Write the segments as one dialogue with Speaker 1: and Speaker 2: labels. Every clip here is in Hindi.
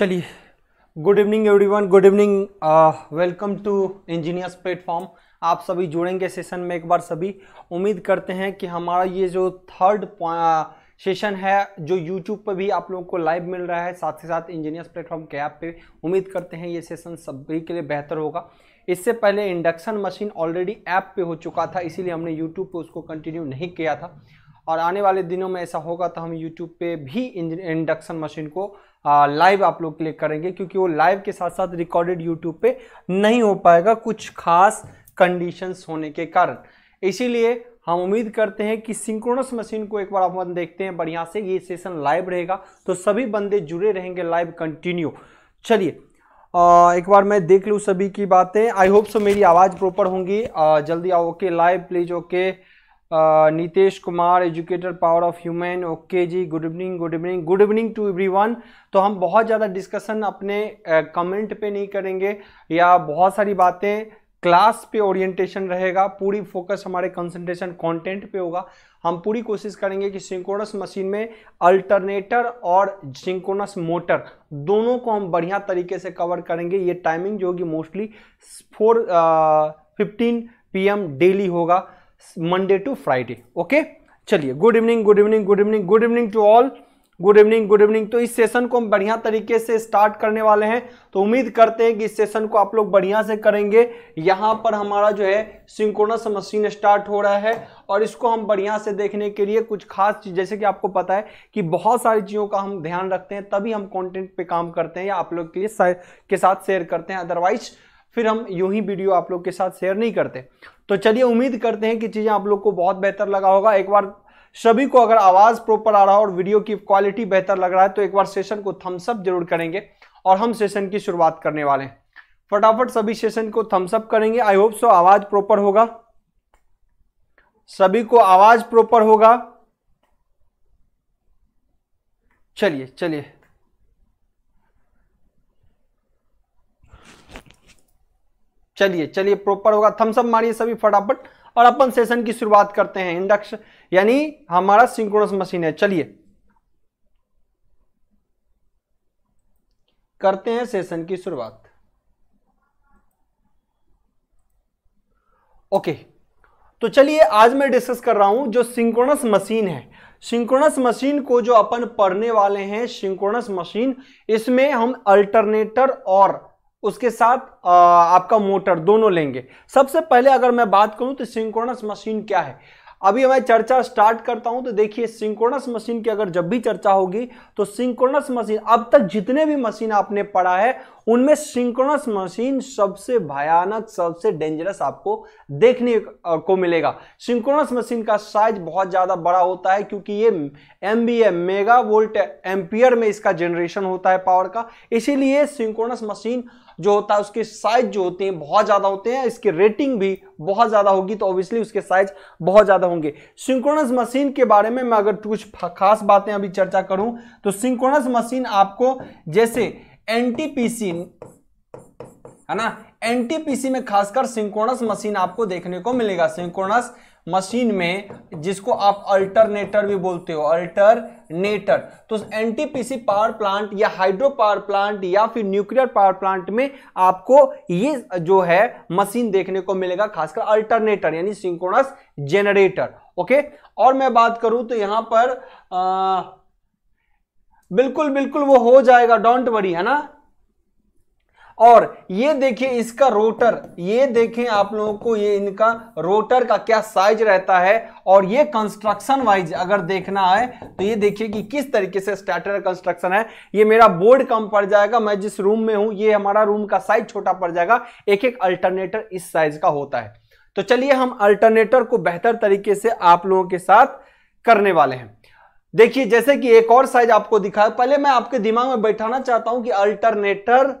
Speaker 1: चलिए good evening everyone good evening welcome to engineers platform आप सभी जुड़ेंगे सेशन में एक बार सभी उम्मीद करते हैं कि हमारा ये जो थर्ड सेशन है जो यूट्यूब पर भी आप लोगों को लाइव मिल रहा है साथ ही साथ इंजीनियर्स प्लेटफॉर्म के ऐप पे उम्मीद करते हैं ये सेशन सभी के लिए बेहतर होगा इससे पहले इंडक्शन मशीन ऑलरेडी ऐप पे हो चुका था इसीलिए हमने यूट्यूब पे उसको कंटिन्यू नहीं किया था और आने वाले दिनों में ऐसा होगा तो हम यूट्यूब पे भी इंडक्शन मशीन को लाइव आप लोग के लिए करेंगे क्योंकि वो लाइव के साथ साथ रिकॉर्डेड यूट्यूब पे नहीं हो पाएगा कुछ खास कंडीशंस होने के कारण इसीलिए हम उम्मीद करते हैं कि सिंक्रोनस मशीन को एक बार आप देखते हैं बढ़िया से ये सेशन लाइव रहेगा तो सभी बंदे जुड़े रहेंगे लाइव कंटिन्यू चलिए एक बार मैं देख लूँ सभी की बातें आई होप सो मेरी आवाज़ प्रॉपर होंगी जल्दी आओ okay live please okay Nitesh Kumar educator power of human okay जी good evening good evening good evening to everyone तो हम बहुत ज़्यादा डिस्कशन अपने कमेंट uh, पे नहीं करेंगे या बहुत सारी बातें क्लास पे ओरिएंटेशन रहेगा पूरी फोकस हमारे कंसंट्रेशन कंटेंट पे होगा हम पूरी कोशिश करेंगे कि सिंकोनस मशीन में अल्टरनेटर और सिंकोनस मोटर दोनों को हम बढ़िया तरीके से कवर करेंगे ये टाइमिंग जो होगी mostly four fifteen P daily होगा मंडे टू फ्राइडे ओके चलिए good evening good evening good evening good evening to all good evening good evening तो इस सेशन को हम बढ़िया तरीके से स्टार्ट करने वाले हैं तो उम्मीद करते हैं कि इस सेशन को आप लोग बढ़िया से करेंगे यहाँ पर हमारा जो है सिंकोनस मशीन स्टार्ट हो रहा है और इसको हम बढ़िया से देखने के लिए कुछ खास चीज़ जैसे कि आपको पता है कि बहुत सारी चीज़ों का हम ध्यान रखते हैं तभी हम कॉन्टेंट पर काम करते हैं या आप लोग के लिए के साथ शेयर करते हैं अदरवाइज फिर हम यूं ही वीडियो आप लोग के साथ शेयर नहीं करते तो चलिए उम्मीद करते हैं कि चीज़ें आप लोग को बहुत बेहतर लगा होगा एक बार सभी को अगर आवाज़ प्रॉपर आ रहा हो और वीडियो की क्वालिटी बेहतर लग रहा है तो एक बार सेशन को थम्सअप जरूर करेंगे और हम सेशन की शुरुआत करने वाले हैं फटाफट सभी सेशन को थम्सअप करेंगे आई होप सो आवाज़ प्रॉपर होगा सभी को आवाज़ प्रॉपर होगा चलिए चलिए चलिए चलिए प्रॉपर होगा थम्सअप मारिए सभी फटाफट और अपन सेशन की शुरुआत करते हैं इंडक्शन यानी हमारा सिंक्रोनस मशीन है चलिए करते हैं सेशन की शुरुआत ओके तो चलिए आज मैं डिस्कस कर रहा हूं जो सिंक्रोनस मशीन है सिंक्रोनस मशीन को जो अपन पढ़ने वाले हैं सिंक्रोनस मशीन इसमें हम अल्टरनेटर और उसके साथ आपका मोटर दोनों लेंगे सबसे पहले अगर मैं बात करूं तो सिंक्रोनस मशीन क्या है अभी मैं चर्चा स्टार्ट करता हूं तो देखिए सिंक्रोनस मशीन की अगर जब भी चर्चा होगी तो सिंक्रोनस मशीन अब तक जितने भी मशीन आपने पढ़ा है उनमें सिंक्रोनस मशीन सबसे भयानक सबसे डेंजरस आपको देखने को मिलेगा सिंक्रोनस मशीन का साइज बहुत ज़्यादा बड़ा होता है क्योंकि ये M B M mega volt ampere में इसका जनरेशन होता है पावर का इसीलिए सिंक्रोनस मशीन जो होता है उसके साइज जो होते हैं बहुत ज्यादा होते हैं इसकी रेटिंग भी बहुत ज्यादा होगी तो ऑब्वियसली उसके साइज बहुत ज्यादा होंगे सिंक्रोनस मशीन के बारे में मैं अगर कुछ खास बातें अभी चर्चा करूं तो सिंक्रोनस मशीन आपको जैसे एनटीपीसी है ना एनटीपीसी में खासकर सिंक्रोनस मशीन आपको देखने को मिलेगा सिंक्रोनस मशीन में जिसको आप अल्टरनेटर भी बोलते हो अल्टरनेटर तो एनटीपीसी पावर प्लांट या हाइड्रो पावर प्लांट या फिर न्यूक्लियर पावर प्लांट में आपको ये जो है मशीन देखने को मिलेगा खासकर अल्टरनेटर यानी सिंक्रोनस जेनरेटर ओके और मैं बात करूं तो यहां पर आ, बिल्कुल बिल्कुल वो हो जाएगा डोंट वरी है ना और ये देखिए इसका रोटर ये देखें आप लोगों को ये इनका रोटर का क्या साइज रहता है और ये कंस्ट्रक्शन वाइज अगर देखना है तो ये देखिए कि किस तरीके से स्टार्टर कंस्ट्रक्शन है ये मेरा बोर्ड कम पड़ जाएगा मैं जिस रूम में हूं ये हमारा रूम का साइज छोटा पड़ जाएगा एक एक अल्टरनेटर इस साइज का होता है तो चलिए हम अल्टरनेटर को बेहतर तरीके से आप लोगों के साथ करने वाले हैं देखिए जैसे कि एक और साइज आपको दिखाया पहले मैं आपके दिमाग में बैठाना चाहता हूं कि अल्टरनेटर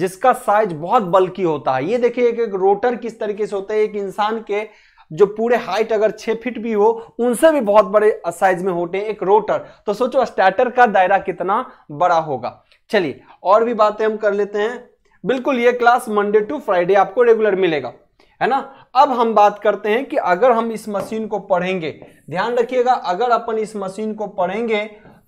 Speaker 1: जिसका साइज बहुत बल्कि होता है ये देखिए एक एक रोटर किस तरीके से होता है एक इंसान के जो पूरे हाइट अगर छह फीट भी हो उनसे भी बहुत बड़े साइज में होते हैं एक रोटर तो सोचो स्टार्टर का दायरा कितना बड़ा होगा चलिए और भी बातें हम कर लेते हैं बिल्कुल ये क्लास मंडे टू फ्राइडे आपको रेगुलर मिलेगा है ना अब हम बात करते हैं कि अगर हम इस मशीन को पढ़ेंगे ध्यान रखिएगा अगर अपन इस मशीन को पढ़ेंगे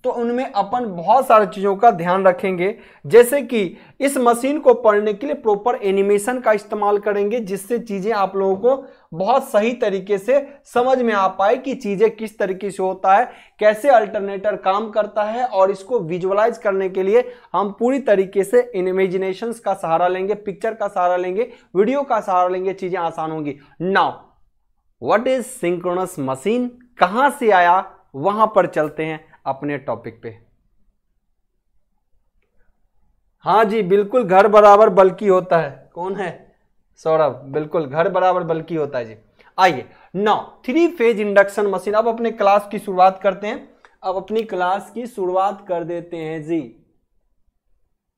Speaker 1: तो उनमें अपन बहुत सारी चीज़ों का ध्यान रखेंगे जैसे कि इस मशीन को पढ़ने के लिए प्रॉपर एनिमेशन का इस्तेमाल करेंगे जिससे चीज़ें आप लोगों को बहुत सही तरीके से समझ में आ पाए कि चीज़ें किस तरीके से होता है कैसे अल्टरनेटर काम करता है और इसको विजुअलाइज करने के लिए हम पूरी तरीके से इमेजिनेशन का सहारा लेंगे पिक्चर का सहारा लेंगे वीडियो का सहारा लेंगे चीज़ें आसान होंगी now what is synchronous machine कहाँ से आया वहाँ पर चलते हैं अपने टॉपिक पे हाँ जी बिल्कुल घर बराबर बल्कि होता है कौन है सौरभ बिल्कुल घर बराबर बल्कि होता है जी आइए now three phase induction machine अब अपने क्लास की शुरुआत करते हैं अब अपनी क्लास की शुरुआत कर देते हैं जी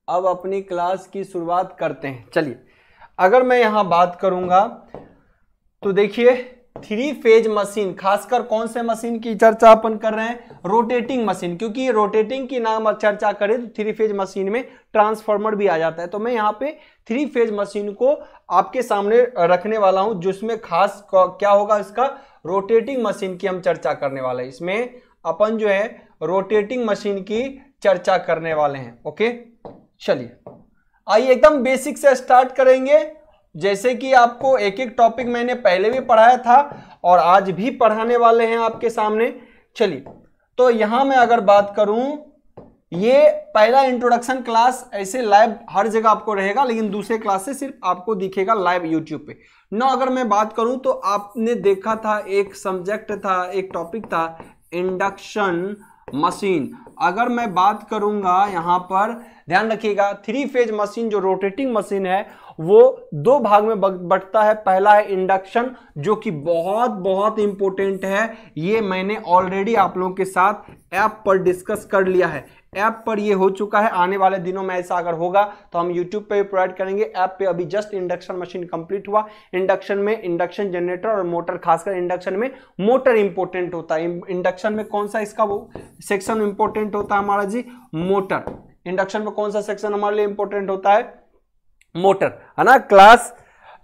Speaker 1: अब अपनी क्लास की शुरुआत करते हैं चलिए अगर मैं यहां बात करूंगा तो देखिए थ्री फेज मशीन खासकर कौन से मशीन की चर्चा अपन कर रहे हैं रोटेटिंग मशीन क्योंकि रोटेटिंग की नाम चर्चा करें तो थ्री फेज मशीन में ट्रांसफार्मर भी आ जाता है तो मैं यहाँ पे थ्री फेज मशीन को आपके सामने रखने वाला हूँ जिसमें खास क्या होगा इसका रोटेटिंग मशीन की हम चर्चा करने वाले हैं इसमें अपन जो है रोटेटिंग मशीन की चर्चा करने वाले हैं ओके चलिए आइए एकदम बेसिक से स्टार्ट करेंगे जैसे कि आपको एक एक टॉपिक मैंने पहले भी पढ़ाया था और आज भी पढ़ाने वाले हैं आपके सामने चलिए तो यहां मैं अगर बात करूं ये पहला इंट्रोडक्शन क्लास ऐसे लाइव हर जगह आपको रहेगा लेकिन दूसरे क्लास से सिर्फ आपको दिखेगा लाइव यूट्यूब पे ना अगर मैं बात करूं तो आपने देखा था एक सब्जेक्ट था एक टॉपिक था इंडक्शन मशीन अगर मैं बात करूंगा यहाँ पर ध्यान रखिएगा थ्री फेज मशीन जो रोटेटिंग मशीन है वो दो भाग में बढ़ता है पहला है इंडक्शन जो कि बहुत बहुत इंपॉर्टेंट है ये मैंने ऑलरेडी आप लोगों के साथ ऐप पर डिस्कस कर लिया है ऐप पर ये हो चुका है आने वाले दिनों में ऐसा अगर होगा तो हम यूट्यूब पे भी प्रोवाइड करेंगे ऐप पे अभी जस्ट इंडक्शन मशीन कंप्लीट हुआ इंडक्शन में इंडक्शन जनरेटर और मोटर खासकर इंडक्शन में मोटर इंपॉर्टेंट होता है इंडक्शन में कौन सा इसका वो सेक्शन इंपॉर्टेंट होता है हमारा जी मोटर इंडक्शन में कौन सा सेक्शन हमारे लिए इंपॉर्टेंट होता है मोटर है ना क्लास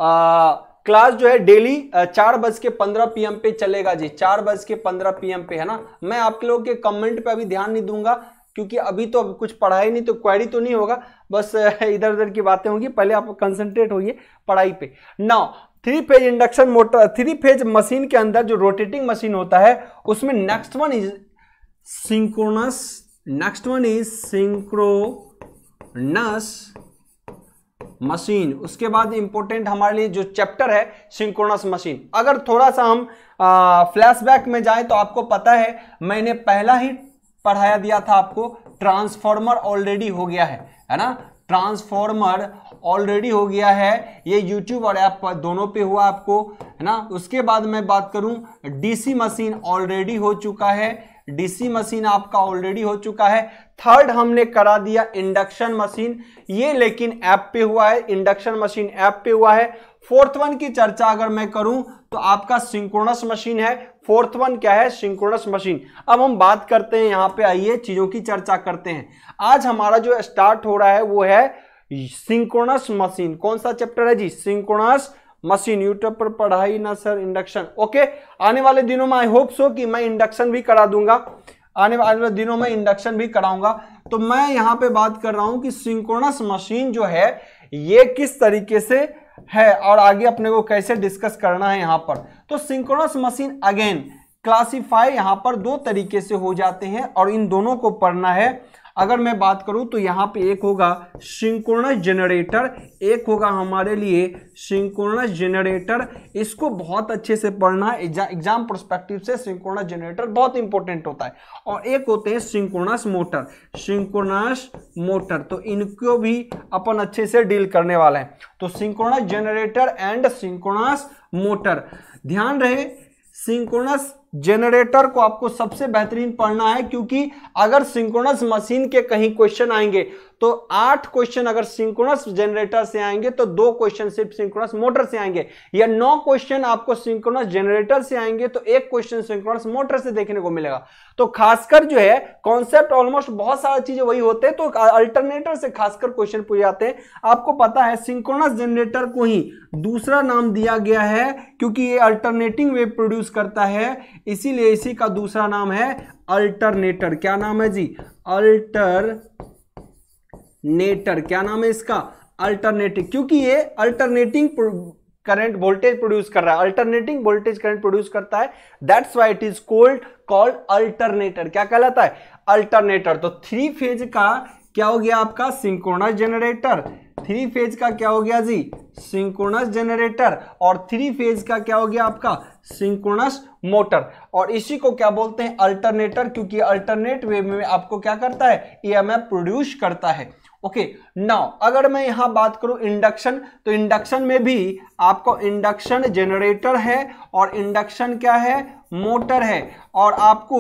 Speaker 1: आ, क्लास जो है डेली चार बज के पंद्रह पीएम पे चलेगा जी चार बज के पंद्रह पीएम पे है ना मैं आप लोगों के कमेंट पे अभी ध्यान नहीं दूंगा क्योंकि अभी तो कुछ पढ़ाई नहीं तो क्वारी तो नहीं होगा बस इधर उधर की बातें होंगी पहले आप कंसंट्रेट होइए पढ़ाई पे now three phase induction motor three phase machine के अंदर जो रोटेटिंग मशीन होता है उसमें next one is synchronous next one is synchronous machine उसके बाद इंपॉर्टेंट हमारे लिए जो चैप्टर है सिंक्रोनस मशीन अगर थोड़ा सा हम फ्लैशबैक में जाएं तो आपको पता है मैंने पहला ही पढ़ाया दिया था आपको ट्रांसफॉर्मर ऑलरेडी हो गया है है ना ट्रांसफॉर्मर ऑलरेडी हो गया है ये यूट्यूब और ऐप दोनों पे हुआ आपको है ना उसके बाद मैं बात करूं डीसी मशीन ऑलरेडी हो चुका है डीसी मशीन आपका ऑलरेडी हो चुका है थर्ड हमने करा दिया इंडक्शन मशीन ये लेकिन ऐप पे हुआ है इंडक्शन मशीन ऐप पे हुआ है फोर्थ वन की चर्चा अगर मैं करूं तो आपका सिंक्रोनस मशीन है फोर्थ वन क्या है सिंक्रोनस मशीन अब हम बात करते हैं यहां पे आइए चीजों की चर्चा करते हैं आज हमारा जो स्टार्ट हो रहा है वो है सिंक्रोनस मशीन कौन सा चैप्टर है जी सिंक्रोनस मशीन यूट्यूब पर पढ़ाई ना सर इंडक्शन ओके आने वाले दिनों में आई होप सो कि मैं इंडक्शन भी करा दूंगा आने वाले दिनों में इंडक्शन भी कराऊंगा तो मैं यहां पे बात कर रहा हूं कि सिंक्रोनस मशीन जो है ये किस तरीके से है और आगे अपने को कैसे डिस्कस करना है यहां पर तो सिंक्रोनस मशीन अगेन क्लासीफाई यहां पर दो तरीके से हो जाते हैं और इन दोनों को पढ़ना है अगर मैं बात करूं तो यहाँ पे एक होगा सिंक्रोनस जनरेटर एक होगा हमारे लिए सिंक्रोनस जनरेटर इसको बहुत अच्छे से पढ़ना एग्जाम परस्पेक्टिव से सिंक्रोनस जनरेटर बहुत इंपॉर्टेंट होता है और एक होते हैं सिंक्रोनस मोटर सिंक्रोनस मोटर तो इनको भी अपन अच्छे से डील करने वाले हैं तो synchronous generator and synchronous motor ध्यान रहे सिंक्रोनस जनरेटर को आपको सबसे बेहतरीन पढ़ना है क्योंकि अगर सिंक्रोनस मशीन के कहीं क्वेश्चन आएंगे तो आठ क्वेश्चन अगर सिंक्रोनस जनरेटर से आएंगे तो दो क्वेश्चन सिर्फ सिंक्रोनस मोटर से आएंगे या नौ क्वेश्चन आपको सिंक्रोनस जनरेटर से आएंगे तो एक क्वेश्चन सिंक्रोनस मोटर से देखने को मिलेगा तो खासकर जो है कॉन्सेप्ट ऑलमोस्ट बहुत सारा चीजें वही होते हैं तो अल्टरनेटर से खासकर क्वेश्चन पूछे जाते हैं आपको पता है सिंक्रोनस जनरेटर को ही दूसरा नाम दिया गया है क्योंकि ये अल्टरनेटिंग वेव प्रोड्यूस करता है इसीलिए इसी का दूसरा नाम है अल्टरनेटर क्या नाम है जी अल्टरनेटर क्या नाम है इसका अल्टरनेटिंग क्योंकि ये अल्टरनेटिंग करंट वोल्टेज प्रोड्यूस कर रहा है अल्टरनेटिंग वोल्टेज करंट प्रोड्यूस करता है that's why it is called called alternator क्या कहलाता है अल्टरनेटर तो थ्री फेज का क्या हो गया आपका सिंक्रोनाइज जनरेटर थ्री फेज का क्या हो गया जी सिंकोनस जनरेटर और थ्री फेज का क्या हो गया आपका सिंकोनस मोटर और इसी को क्या बोलते हैं अल्टरनेटर क्योंकि अल्टरनेट वे में आपको क्या करता है ई e प्रोड्यूस करता है ओके okay, नाउ अगर मैं यहाँ बात करूं इंडक्शन तो इंडक्शन में भी आपको इंडक्शन जनरेटर है और इंडक्शन क्या है मोटर है और आपको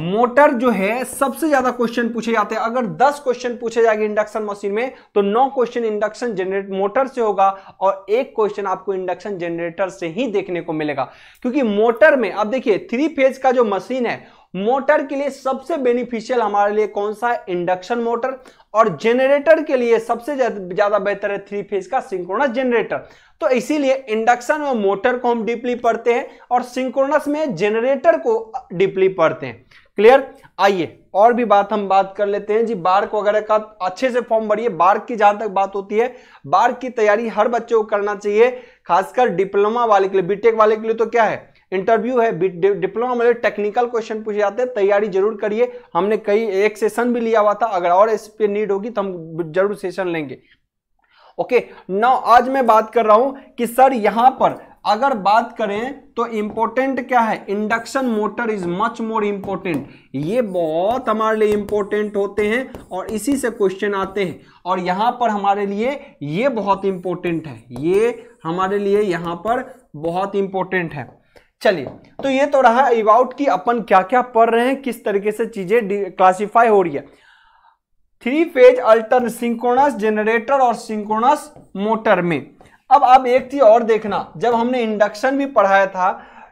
Speaker 1: मोटर जो है सबसे ज्यादा क्वेश्चन पूछे जाते हैं अगर 10 क्वेश्चन पूछे जाएंगे इंडक्शन मशीन में तो 9 क्वेश्चन इंडक्शन जनरेट मोटर से होगा और एक क्वेश्चन आपको इंडक्शन जनरेटर से ही देखने को मिलेगा क्योंकि मोटर में अब देखिए थ्री फेज का जो मशीन है मोटर के लिए सबसे बेनिफिशियल हमारे लिए कौन सा है इंडक्शन मोटर और जनरेटर के लिए सबसे ज्यादा बेहतर है थ्री फेज का सिंक्रोनस जनरेटर तो इसीलिए इंडक्शन और मोटर को हम डीपली पढ़ते हैं और सिंक्रोनस में जनरेटर को डीपली पढ़ते हैं क्लियर आइए और भी बात हम बात कर लेते हैं जी बार्क वगैरह का अच्छे से फॉर्म भरिए बार्क की जहां तक बात होती है बार्क की तैयारी हर बच्चे को करना चाहिए खासकर डिप्लोमा वाले के लिए बीटेक वाले के लिए तो क्या है इंटरव्यू है डिप्लोमा मतलब टेक्निकल क्वेश्चन पूछे जाते हैं तैयारी जरूर करिए हमने कई एक सेशन भी लिया हुआ था अगर और इस पर नीड होगी तो हम जरूर सेशन लेंगे ओके okay, नौ आज मैं बात कर रहा हूं कि सर यहां पर अगर बात करें तो इंपॉर्टेंट क्या है induction motor is much more important ये बहुत हमारे लिए इंपॉर्टेंट होते हैं और इसी से क्वेश्चन आते हैं और यहाँ पर हमारे लिए ये बहुत इंपॉर्टेंट है ये हमारे लिए यहां पर बहुत इंपॉर्टेंट है चलिए तो ये तो रहा अबाउट की अपन क्या क्या पढ़ रहे हैं किस तरीके से चीजें क्लासीफाई हो रही है three phase alter synchronous generator और सिंकोनस मोटर में अब आप एक चीज और देखना जब हमने इंडक्शन भी पढ़ाया था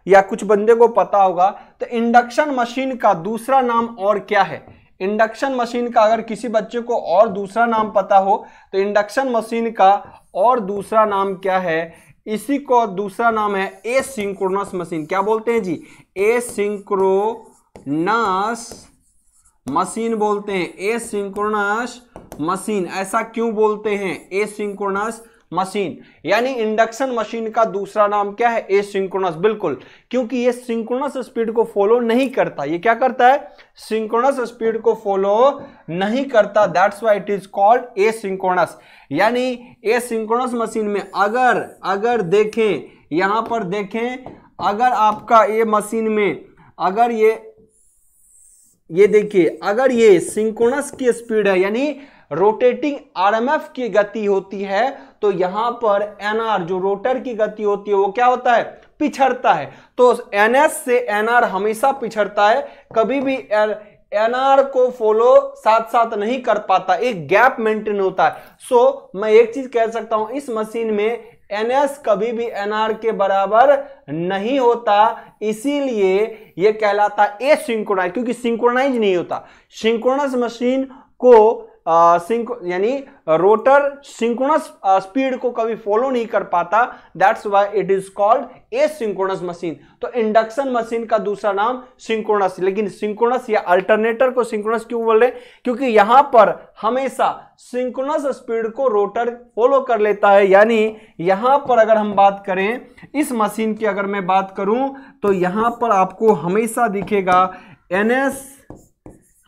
Speaker 1: या कुछ बंदे को पता होगा तो इंडक्शन मशीन का दूसरा नाम और क्या है इंडक्शन मशीन का अगर किसी बच्चे को और दूसरा नाम पता हो तो इंडक्शन मशीन का और दूसरा नाम क्या है इसी को दूसरा नाम है ए सिंक्रोनस मशीन क्या बोलते हैं जी ए सिंक्रोनस मशीन बोलते हैं ए सिंक्रोनस मशीन ऐसा क्यों बोलते हैं ए सिंक्रोनस मशीन यानी इंडक्शन मशीन का दूसरा नाम क्या है ए सिंक्रोनस बिल्कुल क्योंकि ये सिंक्रोनस स्पीड को फॉलो नहीं करता ये क्या करता है सिंक्रोनस स्पीड को फॉलो नहीं करता that's why it is called asynchronous यानी ए सिंक्रोनस मशीन में अगर अगर देखें यहां पर देखें अगर आपका ये मशीन में अगर ये ये देखिए अगर ये सिंक्रोनस की स्पीड है यानी रोटेटिंग आरएमएफ की गति होती है तो यहां पर एनआर जो रोटर की गति होती है वो क्या होता है पिछड़ता है तो एनएस से एनआर हमेशा पिछड़ता है कभी भी एनआर को फॉलो साथ साथ नहीं कर पाता एक गैप मेंटेन होता है सो so, मैं एक चीज कह सकता हूं इस मशीन में एनएस कभी भी एनआर के बराबर नहीं होता इसीलिए यह कहलाता ए सिंक्रोनाइज क्योंकि सिंक्रोनाइज नहीं होता सिंक्रोनस मशीन को सिंक यानी रोटर सिंक्रोनस स्पीड को कभी फॉलो नहीं कर पाता that's why it is called asynchronous machine तो इंडक्शन मशीन का दूसरा नाम सिंक्रोनस लेकिन सिंक्रोनस या अल्टरनेटर को सिंक्रोनस क्यों बोल रहे क्योंकि यहां पर हमेशा सिंक्रोनस स्पीड को रोटर फॉलो कर लेता है यानी यहां पर अगर हम बात करें इस मशीन की अगर मैं बात करूं तो यहां पर आपको हमेशा दिखेगा एन एस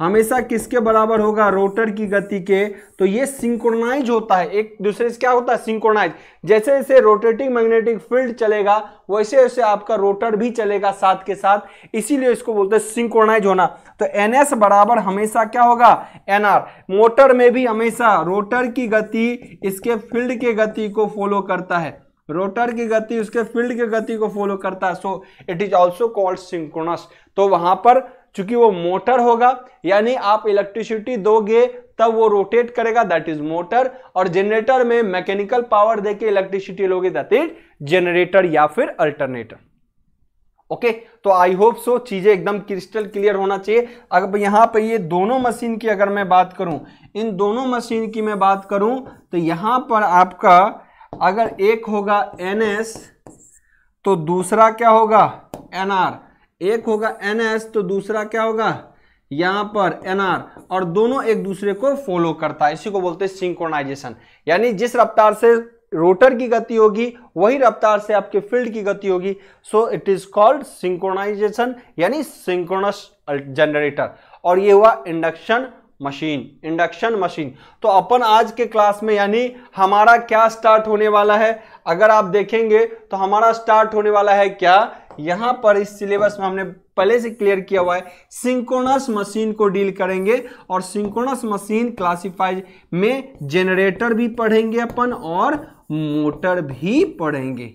Speaker 1: हमेशा किसके बराबर होगा रोटर की गति के तो ये सिंक्रोनाइज होता है एक दूसरे से क्या होता है सिंक्रोनाइज जैसे जैसे रोटेटिंग मैग्नेटिक फील्ड चलेगा वैसे वैसे आपका रोटर भी चलेगा साथ के साथ इसीलिए इसको बोलते हैं सिंक्रोनाइज होना तो एन एस बराबर हमेशा क्या होगा एन आर मोटर में भी हमेशा रोटर की गति इसके फील्ड के गति को फॉलो करता है रोटर की गति उसके फील्ड की गति को फॉलो करता है so it is also called synchronous तो वहां पर चूंकि वो मोटर होगा यानी आप इलेक्ट्रिसिटी दोगे तब वो रोटेट करेगा दैट इज मोटर और जनरेटर में मैकेनिकल पावर देके इलेक्ट्रिसिटी लोगे दैट इज जनरेटर या फिर अल्टरनेटर ओके okay, तो आई होप सो चीजें एकदम क्रिस्टल क्लियर होना चाहिए अब यहां पे ये दोनों मशीन की अगर मैं बात करूं इन दोनों मशीन की मैं बात करूं तो यहां पर आपका अगर एक होगा एन एस तो दूसरा क्या होगा एनआर एक होगा एन एस तो दूसरा क्या होगा यहां पर एनआर और दोनों एक दूसरे को फॉलो करता है इसी को बोलते हैं सिंक्रोनाइजेशन यानी जिस रफ्तार से रोटर की गति होगी वही रफ्तार से आपके फील्ड की गति होगी so it is called synchronization यानी सिंक्रोनस जनरेटर और ये हुआ इंडक्शन मशीन इंडक्शन मशीन तो अपन आज के क्लास में यानी हमारा क्या स्टार्ट होने वाला है अगर आप देखेंगे तो हमारा स्टार्ट होने वाला है क्या यहां पर इस सिलेबस में हमने पहले से क्लियर किया हुआ है सिंक्रोनस मशीन को डील करेंगे और सिंक्रोनस मशीन क्लासिफाइड में जनरेटर भी पढ़ेंगे अपन और मोटर भी पढ़ेंगे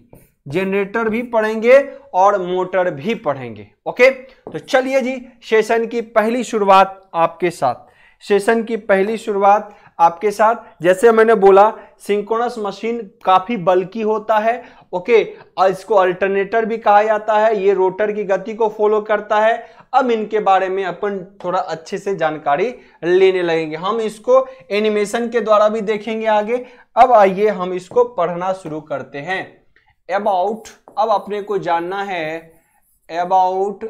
Speaker 1: जनरेटर भी पढ़ेंगे और मोटर भी पढ़ेंगे ओके तो चलिए जी सेशन की पहली शुरुआत आपके साथ सेशन की पहली शुरुआत आपके साथ जैसे मैंने बोला सिंकोनस मशीन काफ़ी बल्कि होता है ओके और इसको अल्टरनेटर भी कहा जाता है ये रोटर की गति को फॉलो करता है अब इनके बारे में अपन थोड़ा अच्छे से जानकारी लेने लगेंगे हम इसको एनिमेशन के द्वारा भी देखेंगे आगे अब आइए हम इसको पढ़ना शुरू करते हैं अबाउट अब अपने को जानना है अबाउट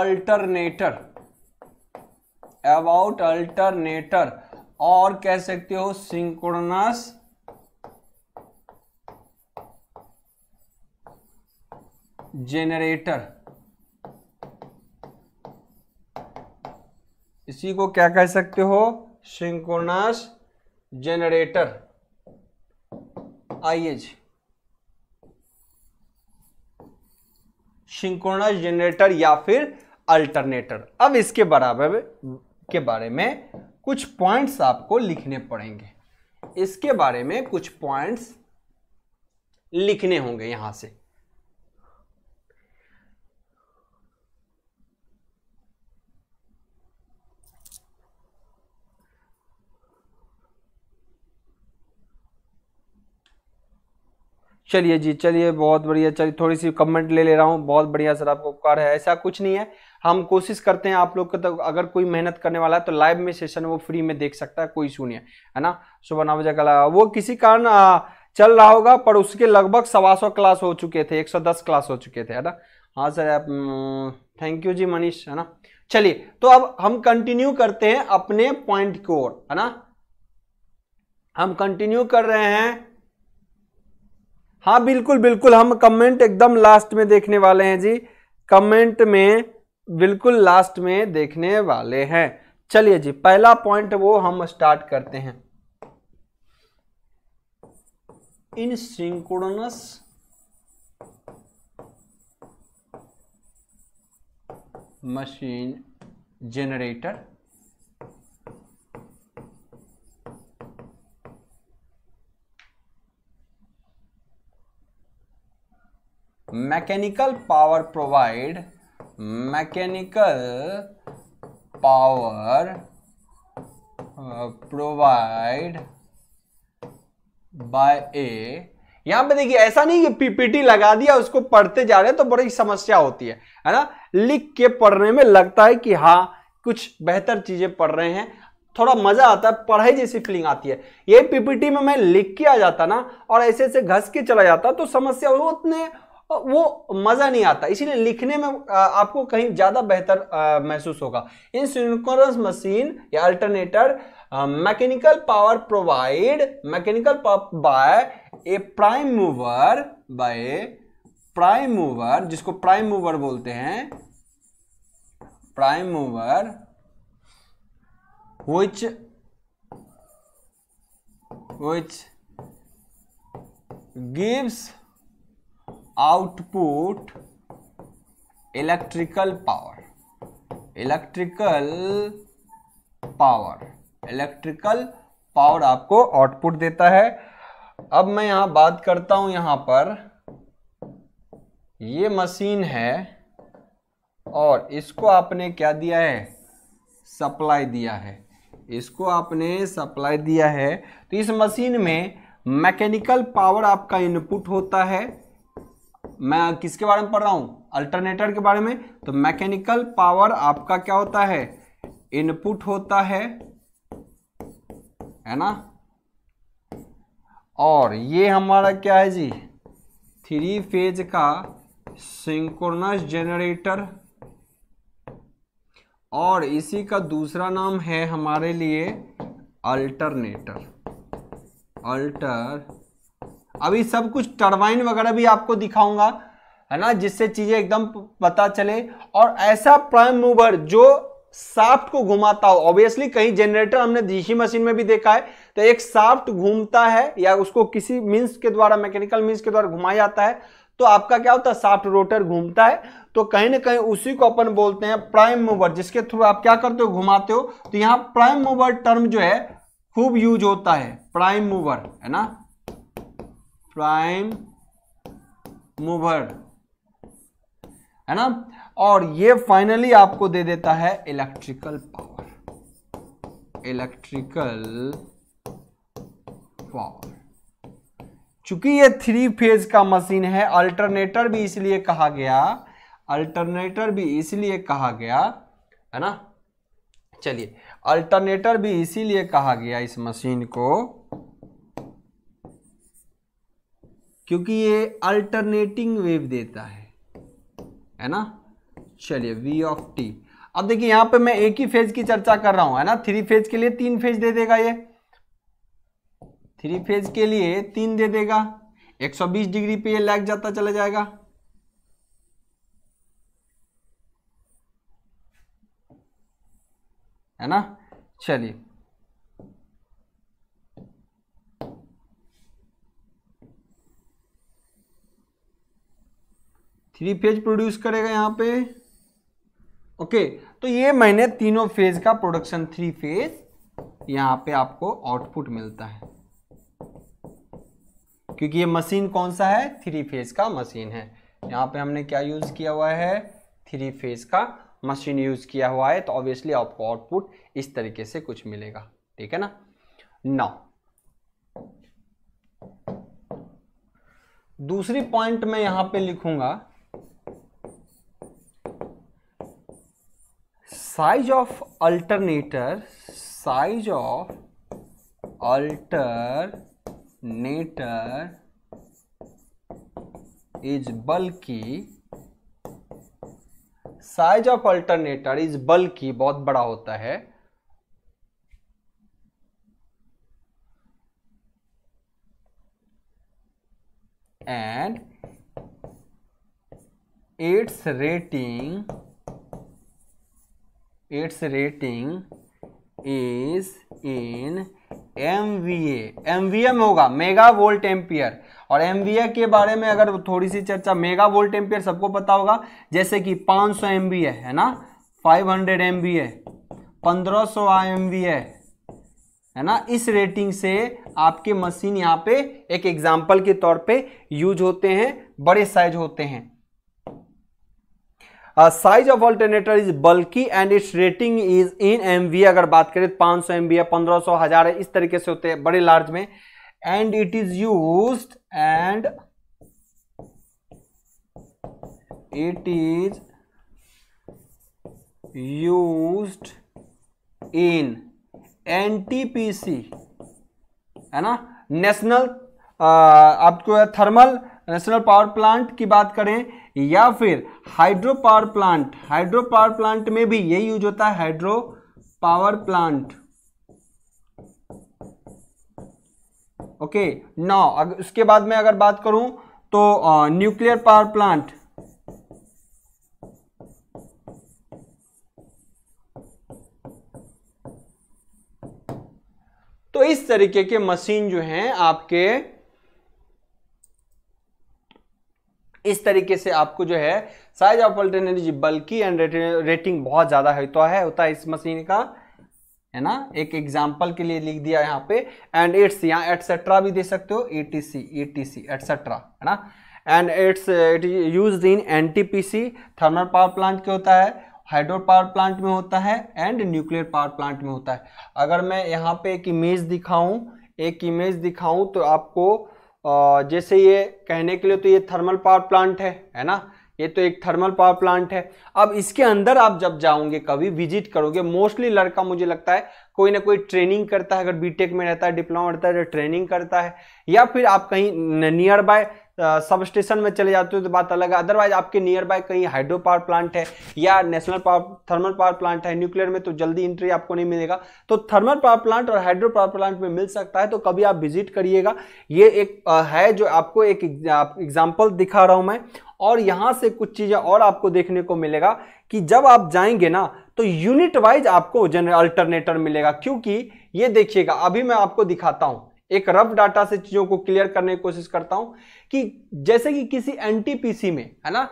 Speaker 1: अल्टरनेटर अबाउट अल्टरनेटर और कह सकते हो सिंक्रोनस जेनरेटर इसी को क्या कह सकते हो सिंक्रोनस जेनरेटर आइए जी सिंक्रोनस जेनरेटर या फिर अल्टरनेटर अब इसके बराबर के बारे में कुछ पॉइंट्स आपको लिखने पड़ेंगे इसके बारे में कुछ पॉइंट्स लिखने होंगे यहां से चलिए जी चलिए बहुत बढ़िया चलिए थोड़ी सी कमेंट ले ले रहा हूँ बहुत बढ़िया सर आपको उपकार है ऐसा कुछ नहीं है हम कोशिश करते हैं आप लोग का तो अगर कोई मेहनत करने वाला है तो लाइव में सेशन वो फ्री में देख सकता है कोई सुनिए है ना सुबह नौ बजे का वो किसी कारण चल रहा होगा पर उसके लगभग सवा सौ क्लास हो चुके थे 110 क्लास हो चुके थे है ना हाँ सर आप थैंक हम्म, यू जी मनीष है ना चलिए तो अब हम कंटिन्यू करते हैं अपने पॉइंट की ओर है ना हम कंटिन्यू कर रहे हैं हाँ बिल्कुल बिल्कुल हम कमेंट एकदम लास्ट में देखने वाले हैं जी कमेंट में बिल्कुल लास्ट में देखने वाले हैं चलिए जी पहला पॉइंट वो हम स्टार्ट करते हैं in synchronous machine generator mechanical power provide mechanical power provide by a यहां पे देखिए ऐसा नहीं कि पीपीटी लगा दिया उसको पढ़ते जा रहे हैं तो बड़ी समस्या होती है है ना लिख के पढ़ने में लगता है कि हाँ कुछ बेहतर चीजें पढ़ रहे हैं थोड़ा मजा आता है पढ़ाई जैसी फीलिंग आती है ये पीपीटी में मैं लिख के आ जाता ना और ऐसे ऐसे घस के चला जाता तो समस्या उतने वो मज़ा नहीं आता इसीलिए लिखने में आपको कहीं ज़्यादा बेहतर महसूस होगा इन सिंक्रोनस मशीन या alternator mechanical power provide mechanical power by a prime mover by prime mover जिसको प्राइम मूवर बोलते हैं prime mover which which gives output electrical power electrical power electrical power आपको आउटपुट देता है अब मैं यहां बात करता हूं यहां पर ये मशीन है और इसको आपने क्या दिया है सप्लाई दिया है इसको आपने सप्लाई दिया है तो इस मशीन में मैकेनिकल पावर आपका इनपुट होता है मैं किसके बारे में पढ़ रहा हूं अल्टरनेटर के बारे में तो मैकेनिकल पावर आपका क्या होता है इनपुट होता है है ना और ये हमारा क्या है जी थ्री फेज का सिंक्रोनस जनरेटर और इसी का दूसरा नाम है हमारे लिए अल्टरनेटर अल्टर अभी सब कुछ टर्बाइन वगैरह भी आपको दिखाऊंगा है ना जिससे चीजें एकदम पता चले और ऐसा प्राइम मूवर जो साफ्ट को घुमाता हो ऑब्वियसली कहीं जनरेटर हमने डीसी मशीन में भी देखा है तो एक साफ्ट घूमता है या उसको किसी मीन्स के द्वारा मैकेनिकल मीन्स के द्वारा घुमाया जाता है तो आपका क्या होता है साफ्ट रोटर घूमता है तो कहीं ना कहीं उसी को अपन बोलते हैं प्राइम मूवर जिसके थ्रू आप क्या करते हो घुमाते हो तो यहाँ प्राइम मूवर टर्म जो है खूब यूज होता है प्राइम मूवर है ना प्राइम मूवर है ना और ये फाइनली आपको दे देता है इलेक्ट्रिकल पावर इलेक्ट्रिकल पावर चूंकि ये थ्री फेज का मशीन है अल्टरनेटर भी इसलिए कहा गया अल्टरनेटर भी इसलिए कहा गया है ना चलिए अल्टरनेटर भी इसीलिए कहा गया इस मशीन को क्योंकि ये अल्टरनेटिंग वेव देता है है ना चलिए वी ऑफ टी अब देखिए यहां पे मैं एक ही फेज की चर्चा कर रहा हूं है ना थ्री फेज के लिए तीन फेज दे देगा ये थ्री फेज के लिए तीन दे देगा 120 डिग्री पे ये लैग जाता चला जाएगा है ना चलिए थ्री फेज प्रोड्यूस करेगा यहाँ पे ओके तो ये मैंने तीनों फेज का प्रोडक्शन थ्री फेज यहाँ पे आपको आउटपुट मिलता है क्योंकि ये मशीन कौन सा है थ्री फेज का मशीन है यहाँ पे हमने क्या यूज़ किया हुआ है थ्री फेज का मशीन यूज़ किया हुआ है तो ऑब्वियसली आपको आउटपुट इस तरीके से कुछ मिलेगा ठीक है ना नौ दूसरी पॉइंट मैं यहां पे लिखूंगा size of alternator size of alternator is bulky size of alternator is bulky बहुत बड़ा होता है and its rating its rating is in MVA में होगा मेगा वोल्ट एम्पियर और MVA के बारे में अगर थोड़ी सी चर्चा मेगा वोल्ट एम्पियर सबको पता होगा जैसे कि 500 सौ है ना 500 हंड्रेड एम बी ए पंद्रह सौ है ना इस रेटिंग से आपके मशीन यहाँ पे एक एग्जाम्पल के तौर पे यूज होते हैं बड़े साइज होते हैं size of alternator is bulky and its rating is in M अगर बात करें तो पाँच सौ एम बी पंद्रह सौ हजार इस तरीके से होते हैं बड़े लार्ज में and it is use and it is used in NTPC है ना नेशनल uh, आपको थर्मल नेशनल पावर प्लांट की बात करें या फिर hydro power plant hydro power plant में भी यही यूज होता है hydro power plant okay now उसके बाद में अगर बात करूं तो न्यूक्लियर पावर प्लांट तो इस तरीके के मशीन जो हैं आपके इस तरीके से आपको जो है size of alternator bulky and rating बहुत ज़्यादा है तो है होता है इस मशीन का है ना एक एग्जाम्पल के लिए लिख दिया यहाँ पे एंड इट्स यहाँ एटसेट्रा भी दे सकते हो A T C A T C etcetera है ना and its it use in N T P C thermal power plant के होता है हाइड्रो पावर प्लांट में होता है एंड न्यूक्लियर पावर प्लांट में होता है अगर मैं यहाँ पे एक इमेज दिखाऊं एक इमेज दिखाऊं तो आपको जैसे ये कहने के लिए तो ये थर्मल पावर प्लांट है है ना ये तो एक थर्मल पावर प्लांट है अब इसके अंदर आप जब जाओगे कभी विजिट करोगे मोस्टली लड़का मुझे लगता है कोई ना कोई ट्रेनिंग करता है अगर बीटेक में रहता है डिप्लोमा रहता है ट्रेनिंग तो करता है या फिर आप कहीं नियर बाय सब स्टेशन में चले जाते हो तो बात अलग है अदरवाइज आपके नियर बाय कहीं हाइड्रो पावर प्लांट है या national power thermal power plant है न्यूक्लियर में तो जल्दी एंट्री आपको नहीं मिलेगा तो थर्मल पावर प्लांट और हाइड्रो पावर प्लांट में मिल सकता है तो कभी आप विजिट करिएगा ये एक है जो आपको एक एग्जाम्पल दिखा रहा हूँ मैं और यहाँ से कुछ चीज़ें और आपको देखने को मिलेगा कि जब आप जाएंगे ना तो यूनिट वाइज आपको जनरल अल्टरनेटर मिलेगा क्योंकि ये देखिएगा अभी मैं आपको दिखाता हूँ एक रफ डाटा से चीजों को क्लियर करने की कोशिश करता हूं कि जैसे कि किसी एनटीपीसी में है ना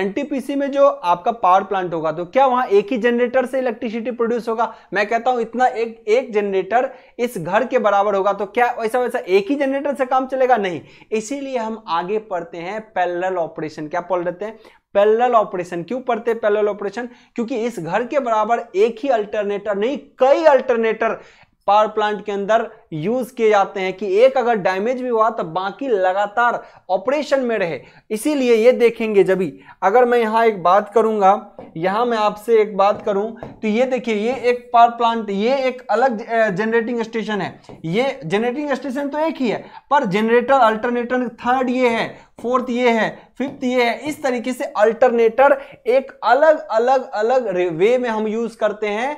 Speaker 1: एनटीपीसी में जो आपका पावर प्लांट होगा तो क्या वहां एक ही जनरेटर से इलेक्ट्रिसिटी प्रोड्यूस होगा मैं कहता हूं इतना एक एक जनरेटर इस घर के बराबर होगा तो क्या वैसा वैसा एक ही जनरेटर से काम चलेगा नहीं इसीलिए हम आगे पढ़ते हैं पैरेलल ऑपरेशन क्या पढ़ लेते हैं पैरेलल ऑपरेशन क्यों पढ़ते हैं पैरेलल ऑपरेशन क्योंकि इस घर के बराबर एक ही अल्टरनेटर नहीं कई अल्टरनेटर पावर प्लांट के अंदर यूज किए जाते हैं कि एक अगर डैमेज भी हुआ तो बाकी लगातार ऑपरेशन में रहे इसीलिए ये देखेंगे जब भी अगर मैं यहाँ एक बात करूंगा यहाँ मैं आपसे एक बात करूं तो ये देखिए ये एक पावर प्लांट ये एक अलग जनरेटिंग स्टेशन है ये जनरेटिंग स्टेशन तो एक ही है पर जनरेटर अल्टरनेटर थर्ड ये है फोर्थ ये है फिफ्थ ये है इस तरीके से अल्टरनेटर एक अलग अलग अलग वे में हम यूज करते हैं